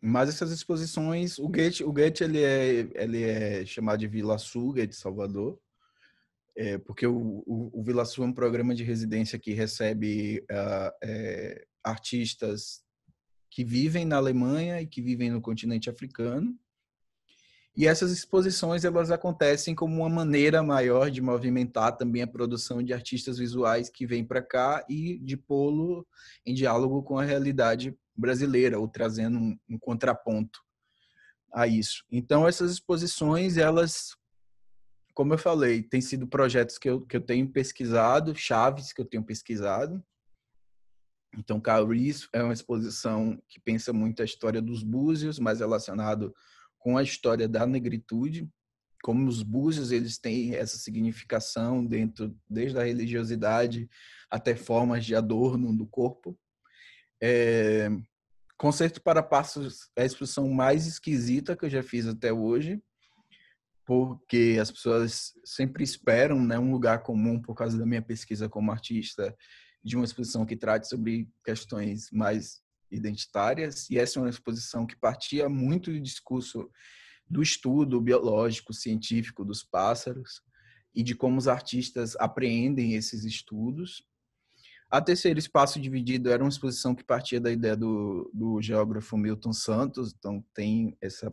mas essas exposições, o Goethe, o gate ele, é, ele é chamado de Vila Suga de Salvador, é, porque o, o, o Vila Sul é um programa de residência que recebe uh, é, artistas que vivem na Alemanha e que vivem no continente africano. E essas exposições elas acontecem como uma maneira maior de movimentar também a produção de artistas visuais que vêm para cá e de pô-lo em diálogo com a realidade brasileira ou trazendo um, um contraponto a isso. Então essas exposições elas como eu falei, tem sido projetos que eu, que eu tenho pesquisado, chaves que eu tenho pesquisado. Então, Carlis é uma exposição que pensa muito a história dos búzios, mas relacionado com a história da negritude, como os búzios eles têm essa significação dentro desde a religiosidade até formas de adorno do corpo. É, Concerto para Passos é a exposição mais esquisita que eu já fiz até hoje, porque as pessoas sempre esperam né, um lugar comum por causa da minha pesquisa como artista, de uma exposição que trate sobre questões mais identitárias, e essa é uma exposição que partia muito do discurso do estudo biológico, científico dos pássaros e de como os artistas apreendem esses estudos a terceira Espaço Dividido era uma exposição que partia da ideia do, do geógrafo Milton Santos, então tem essa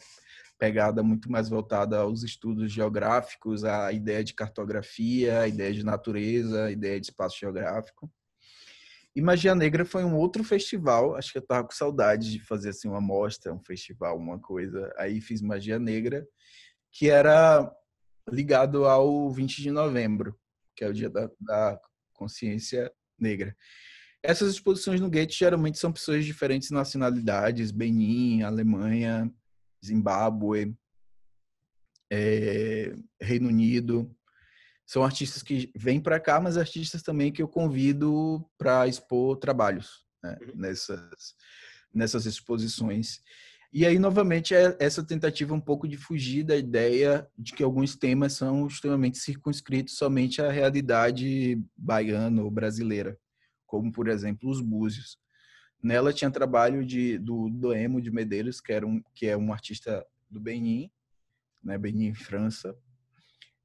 pegada muito mais voltada aos estudos geográficos, à ideia de cartografia, à ideia de natureza, à ideia de espaço geográfico. E Magia Negra foi um outro festival, acho que eu estava com saudade de fazer assim uma mostra, um festival, uma coisa. Aí fiz Magia Negra, que era ligado ao 20 de novembro, que é o dia da, da consciência negra. Essas exposições no gueto geralmente são pessoas de diferentes nacionalidades, Benin, Alemanha, Zimbábue, é, Reino Unido. São artistas que vêm para cá, mas artistas também que eu convido para expor trabalhos né, uhum. nessas, nessas exposições. E aí, novamente, é essa tentativa um pouco de fugir da ideia de que alguns temas são extremamente circunscritos somente à realidade baiana ou brasileira, como, por exemplo, os búzios. Nela tinha trabalho de, do Doemo de Medeiros, que, era um, que é um artista do Benin, né, Benin, França,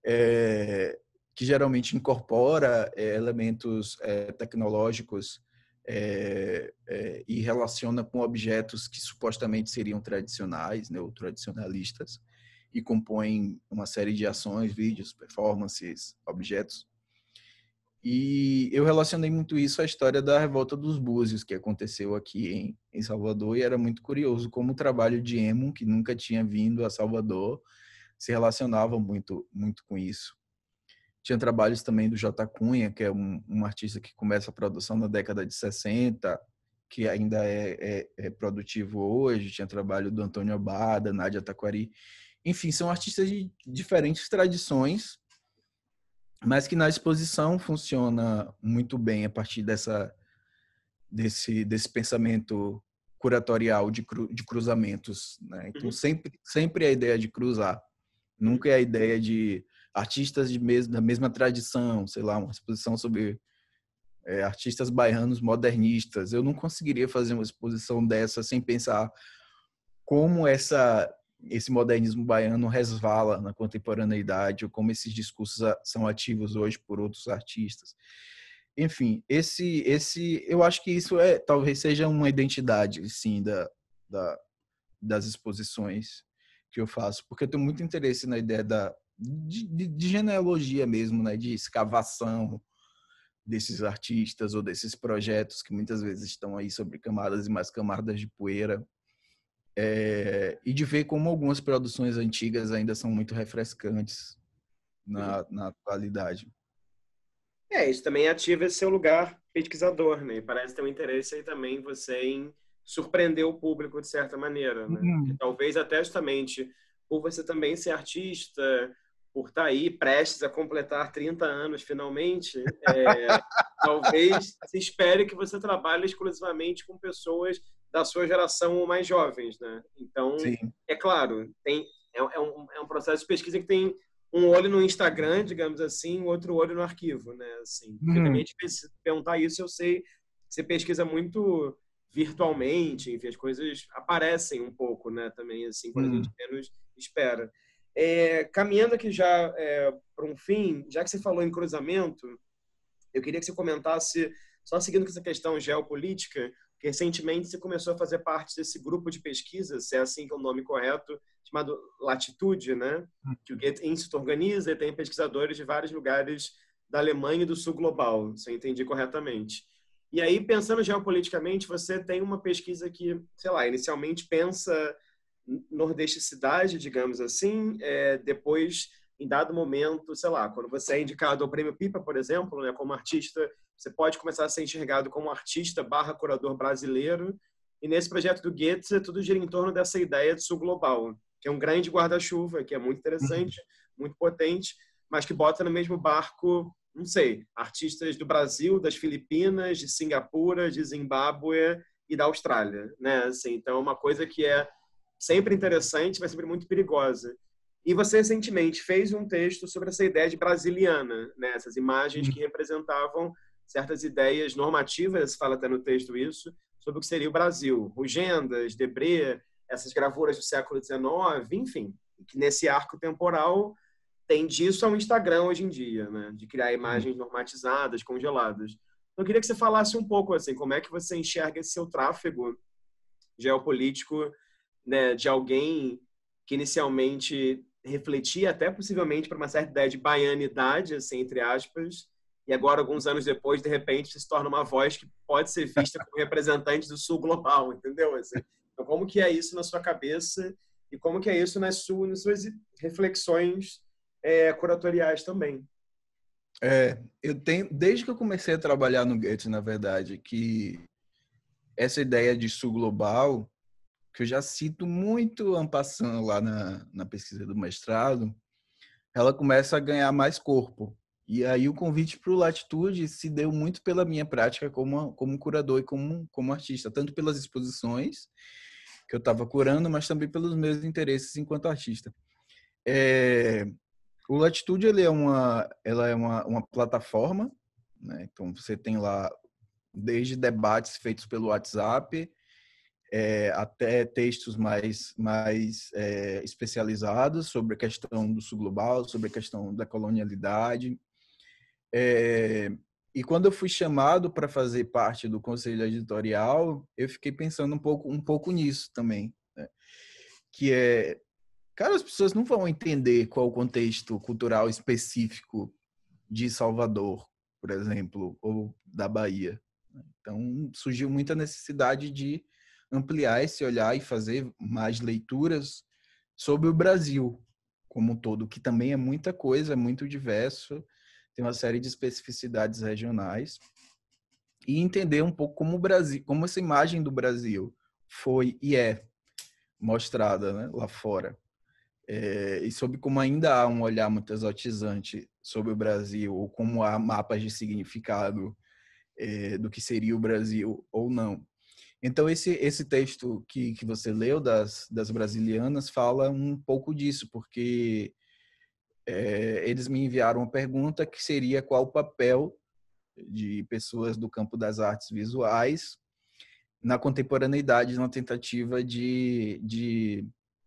é, que geralmente incorpora é, elementos é, tecnológicos é, é, e relaciona com objetos que supostamente seriam tradicionais, né, ou tradicionalistas, e compõem uma série de ações, vídeos, performances, objetos. E eu relacionei muito isso à história da revolta dos búzios, que aconteceu aqui em, em Salvador, e era muito curioso como o trabalho de Emo, que nunca tinha vindo a Salvador, se relacionava muito, muito com isso. Tinha trabalhos também do J. Cunha, que é um, um artista que começa a produção na década de 60, que ainda é, é, é produtivo hoje. Tinha trabalho do Antônio Abada, Nádia Taquari. Enfim, são artistas de diferentes tradições, mas que na exposição funciona muito bem a partir dessa desse, desse pensamento curatorial de, cru, de cruzamentos. Né? Então, uhum. sempre, sempre a ideia de cruzar, nunca é a ideia de artistas de da mesma tradição, sei lá, uma exposição sobre é, artistas baianos modernistas. Eu não conseguiria fazer uma exposição dessa sem pensar como essa esse modernismo baiano resvala na contemporaneidade ou como esses discursos são ativos hoje por outros artistas. Enfim, esse esse eu acho que isso é talvez seja uma identidade sim da, da das exposições que eu faço, porque eu tenho muito interesse na ideia da, de, de, genealogia mesmo, né? De escavação desses artistas ou desses projetos que muitas vezes estão aí sobre camadas e mais camadas de poeira. É, e de ver como algumas produções antigas ainda são muito refrescantes na, uhum. na atualidade. É, isso também ativa esse seu lugar pesquisador, né? E parece ter um interesse aí também você em surpreender o público de certa maneira, né? Uhum. Talvez até justamente por você também ser artista, por estar tá aí prestes a completar 30 anos finalmente, é, talvez se espere que você trabalhe exclusivamente com pessoas da sua geração ou mais jovens, né? Então, Sim. é claro, tem, é, é, um, é um processo de pesquisa que tem um olho no Instagram, digamos assim, outro olho no arquivo, né? Assim, hum. também se perguntar isso, eu sei, você pesquisa muito virtualmente, enfim, as coisas aparecem um pouco, né? Também assim, quando hum. a uhum. gente menos espera. É, caminhando aqui já é, para um fim, já que você falou em cruzamento, eu queria que você comentasse, só seguindo com essa questão geopolítica, que recentemente você começou a fazer parte desse grupo de pesquisa, se é assim que é o nome correto, chamado Latitude, né? Que o uhum. Goethe Institute organiza e tem pesquisadores de vários lugares da Alemanha e do Sul Global, se eu entendi corretamente. E aí, pensando geopoliticamente, você tem uma pesquisa que, sei lá, inicialmente pensa nordesticidade, digamos assim, é, depois, em dado momento, sei lá, quando você é indicado ao Prêmio Pipa, por exemplo, né, como artista, você pode começar a ser enxergado como artista barra curador brasileiro, e nesse projeto do Goethe, tudo gira em torno dessa ideia de sul global, que é um grande guarda-chuva, que é muito interessante, uhum. muito potente, mas que bota no mesmo barco, não sei, artistas do Brasil, das Filipinas, de Singapura, de Zimbábue e da Austrália, né? Assim, então é uma coisa que é sempre interessante, mas sempre muito perigosa. E você recentemente fez um texto sobre essa ideia de brasiliana, né? essas imagens uhum. que representavam certas ideias normativas, fala até no texto isso, sobre o que seria o Brasil. Rugendas, Debré, essas gravuras do século XIX, enfim, que nesse arco temporal tem disso ao Instagram hoje em dia, né? de criar uhum. imagens normatizadas, congeladas. Então, eu queria que você falasse um pouco assim, como é que você enxerga esse seu tráfego geopolítico né, de alguém que inicialmente refletia até possivelmente para uma certa ideia de baianidade, assim, entre aspas, e agora, alguns anos depois, de repente, se torna uma voz que pode ser vista como representante do sul global, entendeu? Assim, então, como que é isso na sua cabeça e como que é isso nas suas, nas suas reflexões é, curatoriais também? É, eu tenho, desde que eu comecei a trabalhar no Goethe, na verdade, que essa ideia de sul global que eu já cito muito ampassando lá na, na pesquisa do mestrado, ela começa a ganhar mais corpo. E aí o convite para o Latitude se deu muito pela minha prática como, como curador e como, como artista, tanto pelas exposições que eu estava curando, mas também pelos meus interesses enquanto artista. É, o Latitude ele é uma, ela é uma, uma plataforma, né? então você tem lá desde debates feitos pelo WhatsApp é, até textos mais, mais é, especializados sobre a questão do sul global, sobre a questão da colonialidade. É, e quando eu fui chamado para fazer parte do conselho editorial, eu fiquei pensando um pouco, um pouco nisso também, né? que é, cara, as pessoas não vão entender qual o contexto cultural específico de Salvador, por exemplo, ou da Bahia. Né? Então surgiu muita necessidade de ampliar esse olhar e fazer mais leituras sobre o Brasil como um todo, que também é muita coisa, é muito diverso, tem uma série de especificidades regionais e entender um pouco como o Brasil, como essa imagem do Brasil foi e é mostrada né, lá fora. É, e sobre como ainda há um olhar muito exotizante sobre o Brasil, ou como há mapas de significado é, do que seria o Brasil ou não. Então, esse, esse texto que, que você leu das, das brasilianas fala um pouco disso, porque é, eles me enviaram uma pergunta que seria qual o papel de pessoas do campo das artes visuais na contemporaneidade, na tentativa de, de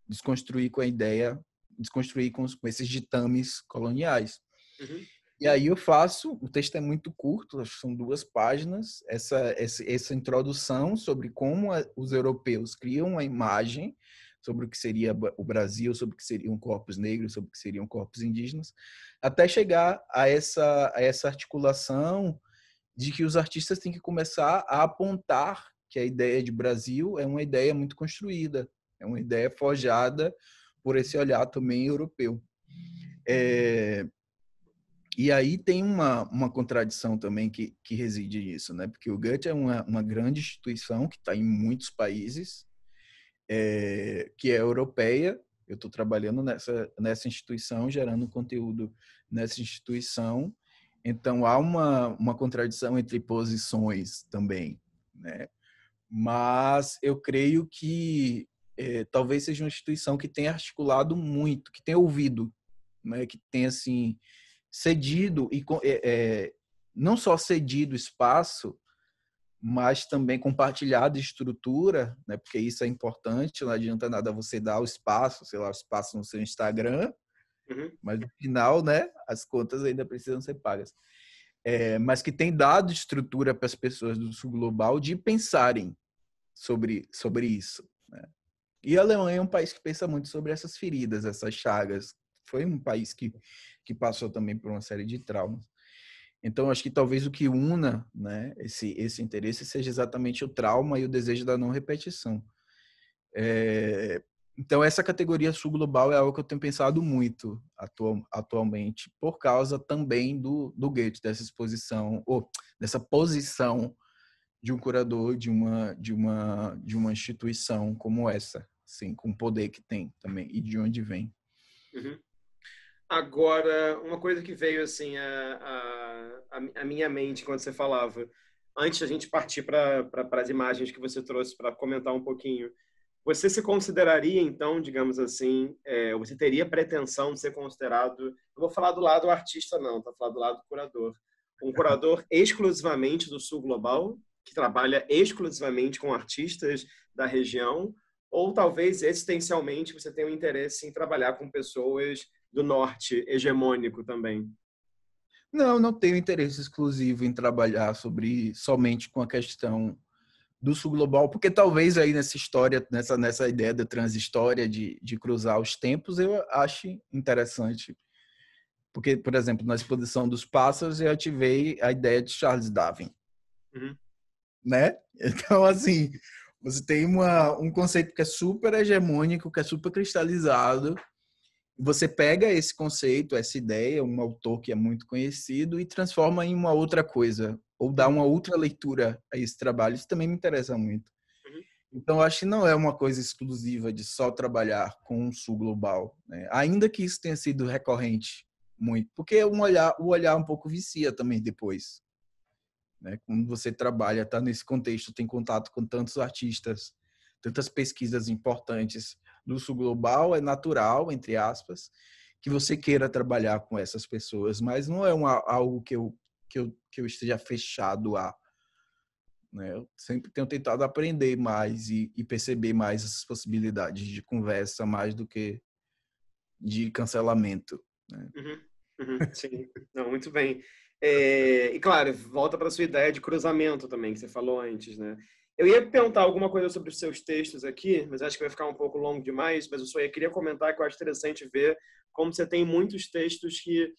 desconstruir com a ideia, desconstruir com, os, com esses ditames coloniais. Uhum. E aí eu faço, o texto é muito curto, acho que são duas páginas, essa, essa, essa introdução sobre como a, os europeus criam a imagem sobre o que seria o Brasil, sobre o que seriam corpos negros, sobre o que seriam corpos indígenas, até chegar a essa, a essa articulação de que os artistas têm que começar a apontar que a ideia de Brasil é uma ideia muito construída, é uma ideia forjada por esse olhar também europeu. É, e aí tem uma, uma contradição também que, que reside nisso, né? Porque o GUT é uma, uma grande instituição que está em muitos países, é, que é europeia. Eu estou trabalhando nessa, nessa instituição, gerando conteúdo nessa instituição. Então há uma, uma contradição entre posições também, né? Mas eu creio que é, talvez seja uma instituição que tenha articulado muito, que tenha ouvido, né? que tenha assim cedido e é, é, não só cedido espaço, mas também compartilhado estrutura, né? Porque isso é importante. Não adianta nada você dar o espaço, sei lá, o espaço no seu Instagram, uhum. mas no final, né? As contas ainda precisam ser pagas. É, mas que tem dado estrutura para as pessoas do Sul Global de pensarem sobre sobre isso. Né? E a Alemanha é um país que pensa muito sobre essas feridas, essas chagas foi um país que, que passou também por uma série de traumas. Então, acho que talvez o que una né, esse, esse interesse seja exatamente o trauma e o desejo da não repetição. É, então, essa categoria subglobal é algo que eu tenho pensado muito atual, atualmente, por causa também do, do Goethe, dessa exposição, ou dessa posição de um curador de uma, de uma, de uma instituição como essa, assim, com o poder que tem também e de onde vem. Uhum. Agora, uma coisa que veio assim a, a, a minha mente quando você falava, antes da gente partir para pra, as imagens que você trouxe para comentar um pouquinho, você se consideraria, então, digamos assim, é, você teria pretensão de ser considerado, não vou falar do lado artista, não, tá falar do lado curador, um curador exclusivamente do Sul Global, que trabalha exclusivamente com artistas da região, ou talvez existencialmente você tenha um interesse em trabalhar com pessoas do norte hegemônico também. Não, não tenho interesse exclusivo em trabalhar sobre somente com a questão do sul global, porque talvez aí nessa história, nessa, nessa ideia da transhistória, de, de cruzar os tempos, eu ache interessante. Porque, por exemplo, na exposição dos pássaros, eu ativei a ideia de Charles Darwin. Uhum. Né? Então, assim, você tem uma, um conceito que é super hegemônico, que é super cristalizado, você pega esse conceito, essa ideia, um autor que é muito conhecido e transforma em uma outra coisa, ou dá uma outra leitura a esse trabalho. Isso também me interessa muito. Uhum. Então, acho que não é uma coisa exclusiva de só trabalhar com um sul global, né? ainda que isso tenha sido recorrente muito, porque um olhar, o olhar um pouco vicia também depois. Né? Quando você trabalha, está nesse contexto, tem contato com tantos artistas, tantas pesquisas importantes, do sul global, é natural, entre aspas, que você queira trabalhar com essas pessoas, mas não é uma, algo que eu, que, eu, que eu esteja fechado a. Né? Eu sempre tenho tentado aprender mais e, e perceber mais essas possibilidades de conversa, mais do que de cancelamento. Né? Uhum, uhum, sim, não, muito bem. É, e claro, volta para sua ideia de cruzamento também, que você falou antes, né? Eu ia perguntar alguma coisa sobre os seus textos aqui, mas acho que vai ficar um pouco longo demais, mas eu só ia, queria comentar que eu acho interessante ver como você tem muitos textos que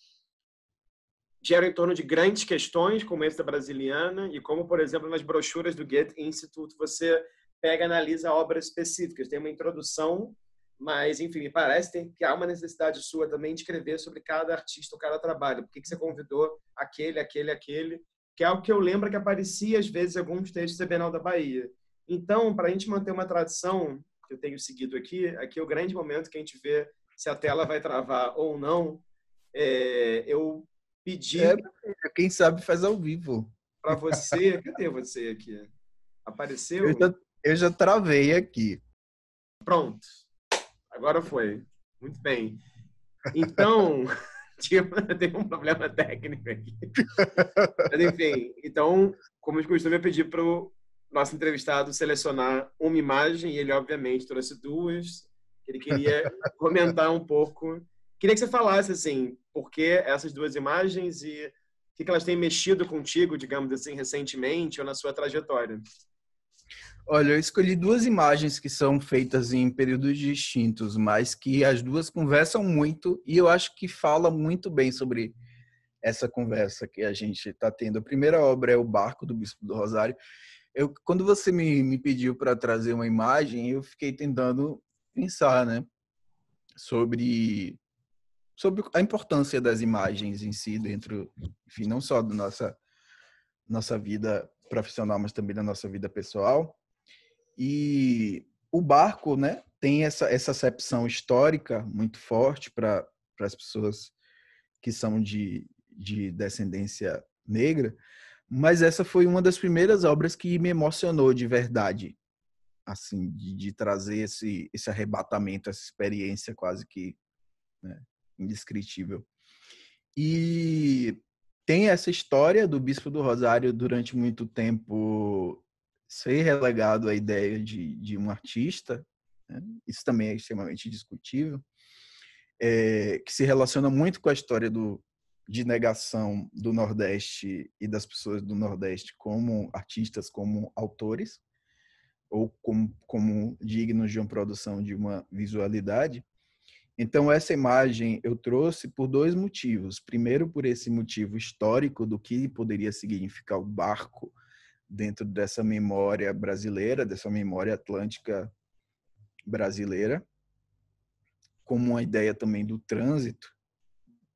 geram em torno de grandes questões, como essa brasiliana, e como, por exemplo, nas brochuras do Goethe Institute, você pega e analisa obras específicas. Tem uma introdução, mas, enfim, me parece que há uma necessidade sua também de escrever sobre cada artista ou cada trabalho. Por que você convidou aquele, aquele, aquele? que é algo que eu lembro que aparecia às vezes em alguns textos da Bienal da Bahia. Então, para a gente manter uma tradição que eu tenho seguido aqui, aqui é o grande momento que a gente vê se a tela vai travar ou não. É, eu pedi. É, quem sabe faz ao vivo. Para você. Cadê você aqui? Apareceu? Eu já, eu já travei aqui. Pronto. Agora foi. Muito bem. Então. Tipo, eu tenho um problema técnico aqui. Mas, enfim, então, como de costume, eu pedi para o nosso entrevistado selecionar uma imagem e ele, obviamente, trouxe duas. Ele queria comentar um pouco. Queria que você falasse, assim, por que essas duas imagens e o que elas têm mexido contigo, digamos assim, recentemente ou na sua trajetória. Olha, eu escolhi duas imagens que são feitas em períodos distintos, mas que as duas conversam muito e eu acho que fala muito bem sobre essa conversa que a gente está tendo. A primeira obra é O Barco do Bispo do Rosário. Eu, quando você me, me pediu para trazer uma imagem, eu fiquei tentando pensar, né, sobre sobre a importância das imagens em si dentro, enfim, não só da nossa nossa vida profissional, mas também da nossa vida pessoal. E o barco, né, tem essa, essa acepção histórica muito forte para as pessoas que são de, de descendência negra, mas essa foi uma das primeiras obras que me emocionou de verdade, assim, de, de trazer esse, esse arrebatamento, essa experiência quase que né, indescritível. E tem essa história do Bispo do Rosário durante muito tempo ser relegado à ideia de, de um artista, né? isso também é extremamente discutível, é, que se relaciona muito com a história do, de negação do Nordeste e das pessoas do Nordeste como artistas, como autores, ou como, como dignos de uma produção de uma visualidade. Então, essa imagem eu trouxe por dois motivos. Primeiro, por esse motivo histórico do que poderia significar o barco dentro dessa memória brasileira, dessa memória atlântica brasileira, como uma ideia também do trânsito,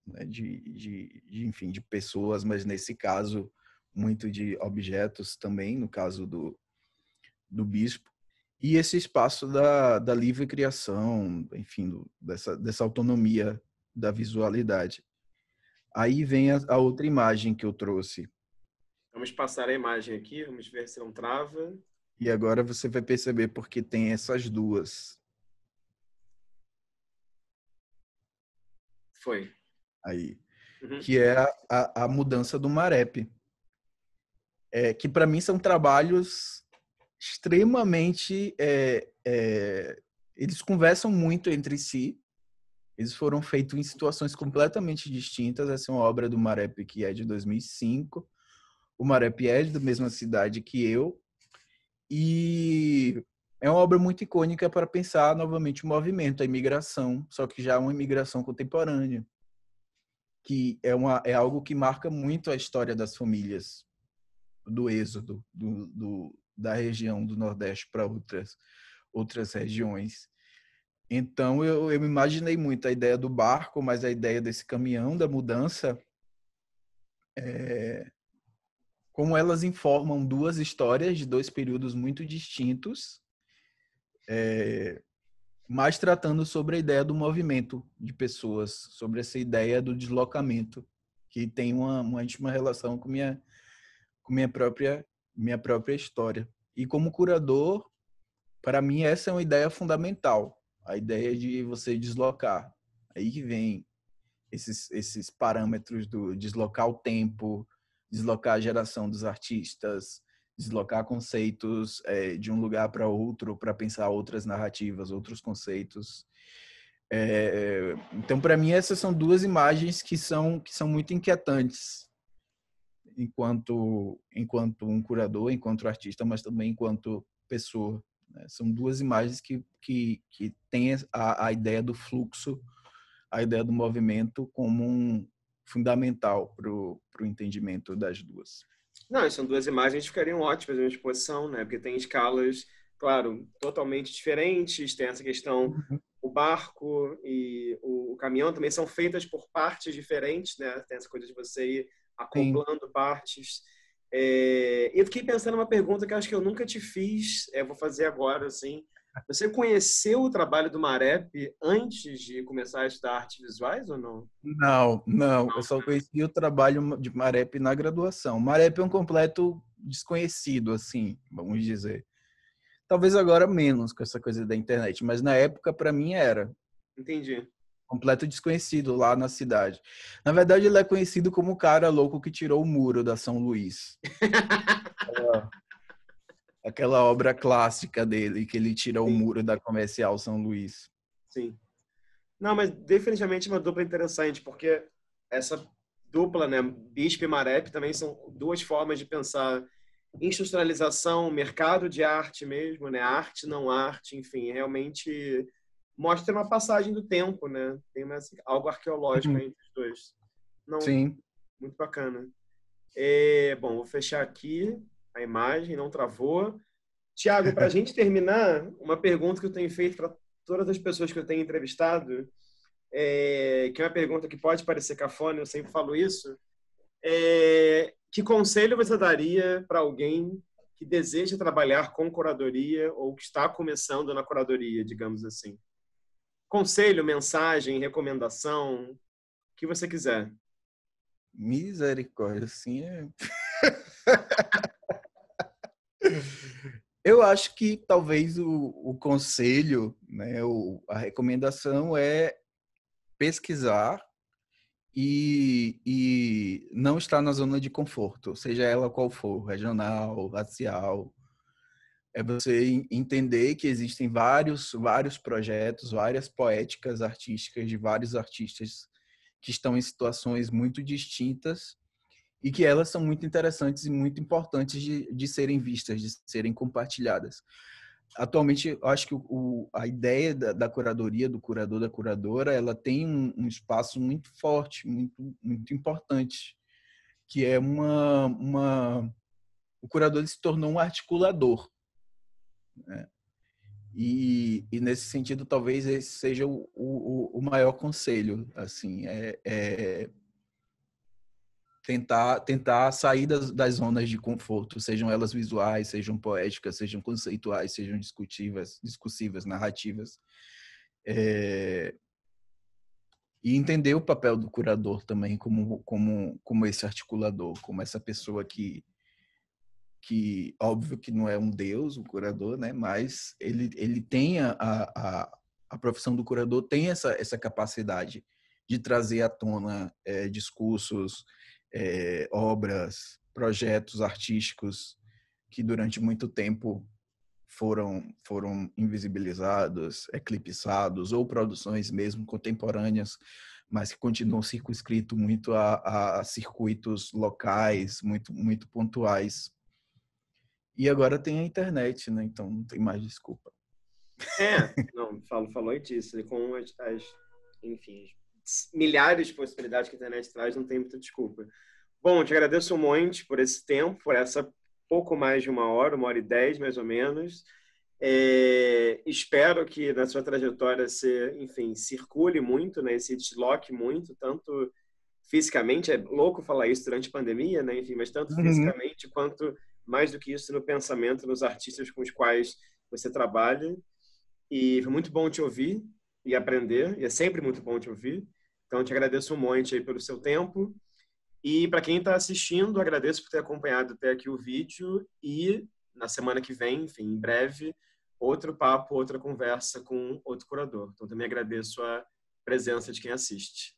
né, de, de, de, enfim, de pessoas, mas nesse caso muito de objetos também, no caso do, do bispo, e esse espaço da, da livre criação, enfim, do, dessa, dessa autonomia da visualidade. Aí vem a, a outra imagem que eu trouxe, Vamos passar a imagem aqui, vamos ver se não trava. E agora você vai perceber porque tem essas duas. Foi. Aí. Uhum. Que é a, a, a, mudança do Marep. É, que para mim são trabalhos extremamente. É, é, eles conversam muito entre si. Eles foram feitos em situações completamente distintas. Essa é uma obra do Marep que é de 2005 o Maré Marepied, da mesma cidade que eu. E é uma obra muito icônica para pensar novamente o movimento, a imigração, só que já uma imigração contemporânea, que é, uma, é algo que marca muito a história das famílias do êxodo do, do da região do Nordeste para outras, outras regiões. Então, eu, eu imaginei muito a ideia do barco, mas a ideia desse caminhão, da mudança, é, como elas informam duas histórias de dois períodos muito distintos, é, mas tratando sobre a ideia do movimento de pessoas, sobre essa ideia do deslocamento, que tem uma, uma íntima relação com minha, com minha própria minha própria história. E como curador, para mim essa é uma ideia fundamental, a ideia de você deslocar. Aí que vem esses, esses parâmetros do deslocar o tempo, deslocar a geração dos artistas, deslocar conceitos é, de um lugar para outro para pensar outras narrativas, outros conceitos. É, então, para mim, essas são duas imagens que são, que são muito inquietantes enquanto enquanto um curador, enquanto artista, mas também enquanto pessoa. Né? São duas imagens que, que, que têm a, a ideia do fluxo, a ideia do movimento como um, fundamental para o entendimento das duas. Não, são duas imagens que ficariam ótimas na exposição, né? Porque tem escalas, claro, totalmente diferentes, tem essa questão, uhum. o barco e o, caminhão também são feitas por partes diferentes, né? Tem essa coisa de você ir acoplando Sim. partes. É, eu fiquei pensando numa pergunta que acho que eu nunca te fiz, é, vou fazer agora, assim. Você conheceu o trabalho do Marep antes de começar a estudar artes visuais ou não? Não, não. não. Eu só né? conheci o trabalho de Marep na graduação. Marep é um completo desconhecido, assim, vamos dizer. Talvez agora menos com essa coisa da internet, mas na época para mim era. Entendi. Completo desconhecido lá na cidade. Na verdade, ele é conhecido como o cara louco que tirou o muro da São Luís. é. aquela obra clássica dele, que ele tira Sim. o muro da Comercial São Luís. Sim. Não, mas definitivamente é uma dupla interessante, porque essa dupla, né, Bispo e Marep, também são duas formas de pensar industrialização, mercado de arte mesmo, né, arte, não arte, enfim, realmente mostra uma passagem do tempo, né, tem uma, assim, algo arqueológico uhum. entre os dois. Não, Sim. Muito bacana. E, é, bom, vou fechar aqui a imagem, não travou. Tiago, para a gente terminar, uma pergunta que eu tenho feito para todas as pessoas que eu tenho entrevistado, é, que é uma pergunta que pode parecer cafona, eu sempre falo isso. É, que conselho você daria para alguém que deseja trabalhar com curadoria ou que está começando na curadoria, digamos assim? Conselho, mensagem, recomendação, o que você quiser. Misericórdia, assim é. Eu acho que talvez o, o conselho, né, o, a recomendação é pesquisar e, e, não estar na zona de conforto, seja ela qual for, regional, racial. É você entender que existem vários, vários projetos, várias poéticas artísticas de vários artistas que estão em situações muito distintas e que elas são muito interessantes e muito importantes de, de serem vistas, de serem compartilhadas. Atualmente, acho que o, a ideia da, da, curadoria, do curador, da curadora, ela tem um, um espaço muito forte, muito, muito importante, que é uma, uma... O curador se tornou um articulador. Né? E, e, nesse sentido, talvez esse seja o, o, o maior conselho, assim, é, é tentar, tentar sair das, das zonas de conforto, sejam elas visuais, sejam poéticas, sejam conceituais, sejam discutivas, discursivas, narrativas. É... E entender o papel do curador também como, como, como esse articulador, como essa pessoa que, que, óbvio que não é um deus, o um curador, né? mas ele, ele tem a, a, a profissão do curador, tem essa, essa capacidade de trazer à tona é, discursos, é, obras, projetos artísticos que durante muito tempo foram foram invisibilizados, eclipsados ou produções mesmo contemporâneas, mas que continuam circunscrito muito a, a circuitos locais, muito muito pontuais. E agora tem a internet, né? Então não tem mais desculpa. É, não, falo, falou e com as, as enfim, milhares de possibilidades que a internet traz, não tem muita desculpa. Bom, te agradeço um monte por esse tempo, por essa pouco mais de uma hora, uma hora e dez mais ou menos. É, espero que na sua trajetória você, enfim, circule muito, né? Se desloque muito, tanto fisicamente, é louco falar isso durante a pandemia, né? Enfim, mas tanto uhum. fisicamente quanto mais do que isso no pensamento, nos artistas com os quais você trabalha. E foi muito bom te ouvir e aprender, e é sempre muito bom te ouvir. Então, eu te agradeço um monte aí pelo seu tempo. E para quem está assistindo, agradeço por ter acompanhado até aqui o vídeo. E na semana que vem, enfim, em breve, outro papo, outra conversa com outro curador. Então, também agradeço a presença de quem assiste.